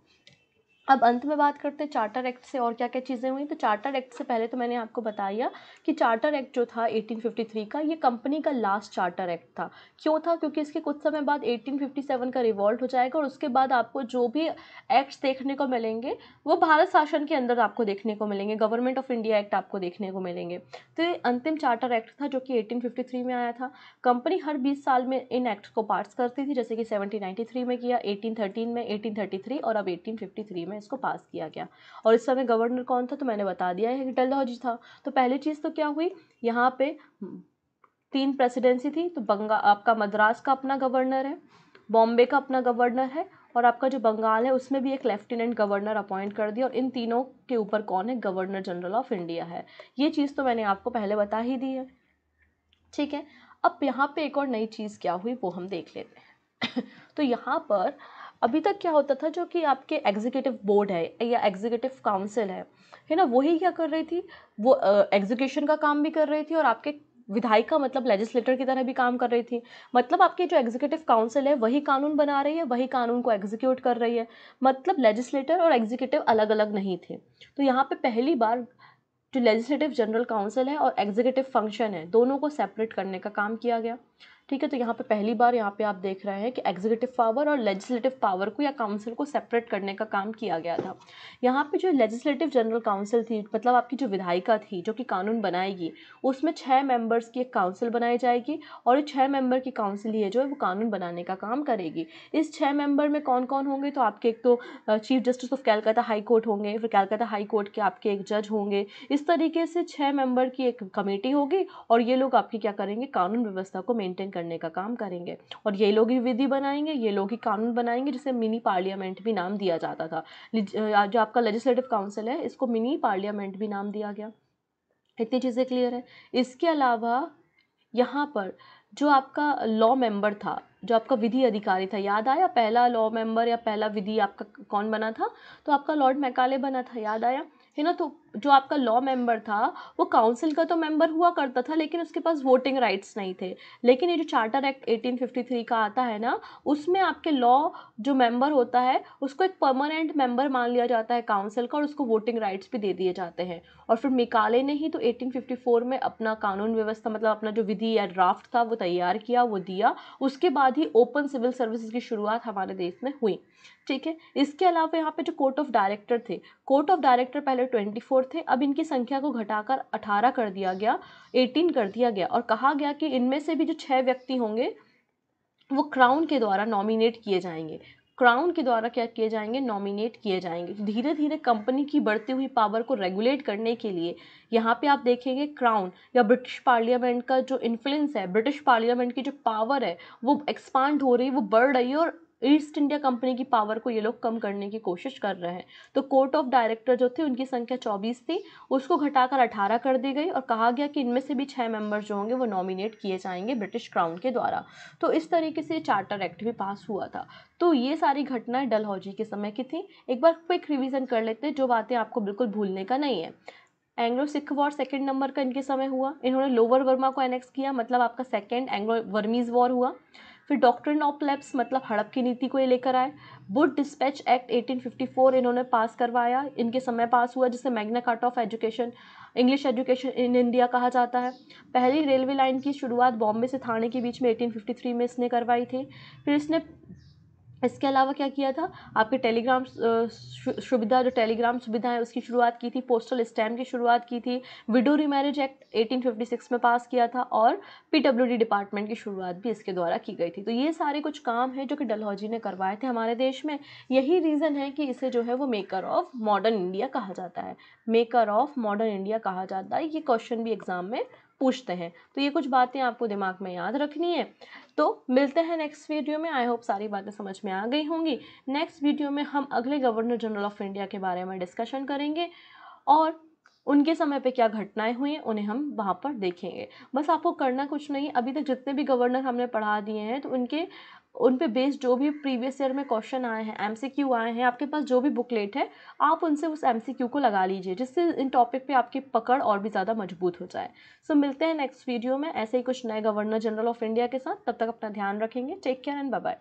अब अंत में बात करते हैं चार्टर एक्ट से और क्या क्या चीज़ें हुई तो चार्टर एक्ट से पहले तो मैंने आपको बताया कि चार्टर एक्ट जो था 1853 का ये कंपनी का लास्ट चार्टर एक्ट था क्यों था क्योंकि इसके कुछ समय बाद 1857 का रिवॉल्ट हो जाएगा और उसके बाद आपको जो भी एक्ट्स देखने को मिलेंगे वो भारत शासन के अंदर आपको देखने को मिलेंगे गवर्नमेंट ऑफ इंडिया एक्ट आपको देखने को मिलेंगे तो ये अंतिम चार्टर एक्ट था जो कि एटीन में आया था कंपनी हर बीस साल में इन एक्ट को पास करती थी जैसे कि सेवनटीन में किया एटीन में एटीन और अब एटीन में में इसको पास किया गया और इस समय गवर्नर कौन था तो मैंने बता दिया है अटल डॉजी था तो पहली चीज़ तो क्या हुई यहाँ पे तीन प्रेसिडेंसी थी तो बंगा आपका मद्रास का अपना गवर्नर है बॉम्बे का अपना गवर्नर है और आपका जो बंगाल है उसमें भी एक लेफ्टिनेंट गवर्नर अपॉइंट कर दिया और इन तीनों के ऊपर कौन है गवर्नर जनरल ऑफ इंडिया है ये चीज़ तो मैंने आपको पहले बता ही दी है ठीक है अब यहाँ पे एक और नई चीज़ क्या हुई वो हम देख लेते हैं तो यहाँ पर अभी तक क्या होता था जो कि आपके एग्जीक्यूटिव बोर्ड है या एग्जीक्यूटिव काउंसिल है है ना वही क्या कर रही थी वो एग्जीक्यूशन का काम भी कर रही थी और आपके विधायिका मतलब लेजिस्लेटर की तरह भी काम कर रही थी मतलब आपके जो एग्जीक्यूटिव काउंसिल है वही कानून बना रही है वही कानून को एग्जीक्यूट कर रही है मतलब लेजिस्लेटर और एग्जीक्यूटिव अलग अलग नहीं थे तो यहाँ पे पहली बार जो लेजिस्लेटिव जनरल काउंसिल है और एग्जीक्यूटिव फंक्शन है दोनों को सेपरेट करने का काम किया गया ठीक है तो यहाँ पे पहली बार यहाँ पे आप देख रहे हैं कि एग्जीक्यूटिव पावर और लेजिस्लेटिव पावर को या काउंसिल को सेपरेट करने का काम किया गया था यहाँ पे जो लेजिस्लेटिव जनरल काउंसिल थी मतलब आपकी जो विधायिका थी जो कि कानून बनाएगी उसमें छः मेंबर्स की एक काउंसिल बनाई जाएगी और ये छः मेंबर की काउंसिल ही है जो है वो कानून बनाने का काम करेगी इस छः मेंबर में कौन कौन होंगे तो आपके एक तो chief justice of Calcutta high court होंगे फिर कैलकाता हाई कोर्ट के आपके एक जज होंगे इस तरीके से छः मेंबर की एक कमेटी होगी और ये लोग आपकी क्या करेंगे कानून व्यवस्था को मेनटेन करने का काम करेंगे और ये लोग ही विधि बनाएंगे ये लोग ही कानून बनाएंगे जिसे मिनी पार्लियामेंट भी नाम दिया जाता था जो आपका लेजिस्लेटिव काउंसिल है इसको मिनी पार्लियामेंट भी नाम दिया गया इतनी चीज़ें क्लियर है इसके अलावा यहाँ पर जो आपका लॉ मेंबर था जो आपका विधि अधिकारी था याद आया पहला लॉ मेंबर या पहला विधि आपका कौन बना था तो आपका लॉर्ड मैकाले बना था याद आया है ना तो जो आपका लॉ मेंबर था वो काउंसिल का तो मेंबर हुआ करता था लेकिन उसके पास वोटिंग राइट्स नहीं थे लेकिन ये जो चार्टर एक्ट 1853 का आता है ना उसमें आपके लॉ जो मेंबर होता है उसको एक परमानेंट मेंबर मान लिया जाता है काउंसिल का और उसको वोटिंग राइट्स भी दे दिए जाते हैं और फिर मिकाले ने ही तो एटीन में अपना कानून व्यवस्था मतलब अपना जो विधि या ड्राफ्ट था वो तैयार किया वो दिया उसके बाद ही ओपन सिविल सर्विसेज की शुरुआत हमारे देश में हुई ठीक है इसके अलावा यहाँ पे जो कोर्ट ऑफ डायरेक्टर थे कोर्ट ऑफ डायरेक्टर पहले ट्वेंटी फोर फोर थे अब इनकी संख्या को घटाकर अठारह कर दिया गया एटीन कर दिया गया और कहा गया कि इनमें से भी जो छः व्यक्ति होंगे वो क्राउन के द्वारा नॉमिनेट किए जाएंगे क्राउन के द्वारा क्या किए जाएंगे नॉमिनेट किए जाएंगे धीरे धीरे कंपनी की बढ़ती हुई पावर को रेगुलेट करने के लिए यहाँ पे आप देखेंगे क्राउन या ब्रिटिश पार्लियामेंट का जो इन्फ्लुएंस है ब्रिटिश पार्लियामेंट की जो पावर है वो एक्सपांड हो रही है वो बढ़ रही है और ईस्ट इंडिया कंपनी की पावर को ये लोग कम करने की कोशिश कर रहे हैं तो कोर्ट ऑफ डायरेक्टर जो थे उनकी संख्या चौबीस थी उसको घटाकर अठारह कर दी गई और कहा गया कि इनमें से भी छः मेंबर जो होंगे वो नॉमिनेट किए जाएंगे ब्रिटिश क्राउन के द्वारा तो इस तरीके से चार्टर एक्ट भी पास हुआ था तो ये सारी घटनाएं डलहौजी के समय की थी एक बार क्विक रिविजन कर लेते हैं जो बातें आपको बिल्कुल भूलने का नहीं है Anglo Sikh war second number का इनके समय हुआ इन्होंने लोअर वर्मा को एनेक्स किया मतलब आपका सेकेंड एंग्लो वर्मीज वॉर हुआ फिर डॉक्ट्रिन ऑफ लैप्स मतलब हड़प की नीति को ये लेकर आए बुड डिस्पैच एक्ट 1854 इन्होंने पास करवाया इनके समय पास हुआ जिसे Magna Carta of education English education in India कहा जाता है पहली रेलवे लाइन की शुरुआत बॉम्बे से थाने के बीच में 1853 में इसने करवाई थी फिर इसने इसके अलावा क्या किया था आपके टेलीग्राम सुविधा जो टेलीग्राम सुविधा है उसकी शुरुआत की थी पोस्टल स्टैम्प की शुरुआत की थी विडो रिमैरिज एक्ट 1856 में पास किया था और पीडब्ल्यूडी डिपार्टमेंट की शुरुआत भी इसके द्वारा की गई थी तो ये सारे कुछ काम हैं जो कि डलहौजी ने करवाए थे हमारे देश में यही रीज़न है कि इसे जो है वो मेकर ऑफ मॉडर्न इंडिया कहा जाता है मेकर ऑफ मॉडर्न इंडिया कहा जाता है ये क्वेश्चन भी एग्ज़ाम में पूछते हैं तो ये कुछ बातें आपको दिमाग में याद रखनी है तो मिलते हैं नेक्स्ट वीडियो में आई होप सारी बातें समझ में आ गई होंगी नेक्स्ट वीडियो में हम अगले गवर्नर जनरल ऑफ इंडिया के बारे में डिस्कशन करेंगे और उनके समय पे क्या घटनाएं हुई हैं उन्हें हम वहाँ पर देखेंगे बस आपको करना कुछ नहीं अभी तक जितने भी गवर्नर हमने पढ़ा दिए हैं तो उनके उन पे बेस्ड जो भी प्रीवियस ईयर में क्वेश्चन आए हैं एमसीक्यू आए हैं आपके पास जो भी बुकलेट है आप उनसे उस एमसीक्यू को लगा लीजिए जिससे इन टॉपिक पे आपकी पकड़ और भी ज़्यादा मजबूत हो जाए सो so, मिलते हैं नेक्स्ट वीडियो में ऐसे ही कुछ नए गवर्नर जनरल ऑफ इंडिया के साथ तब तक अपना ध्यान रखेंगे टेक केयर एंड बाय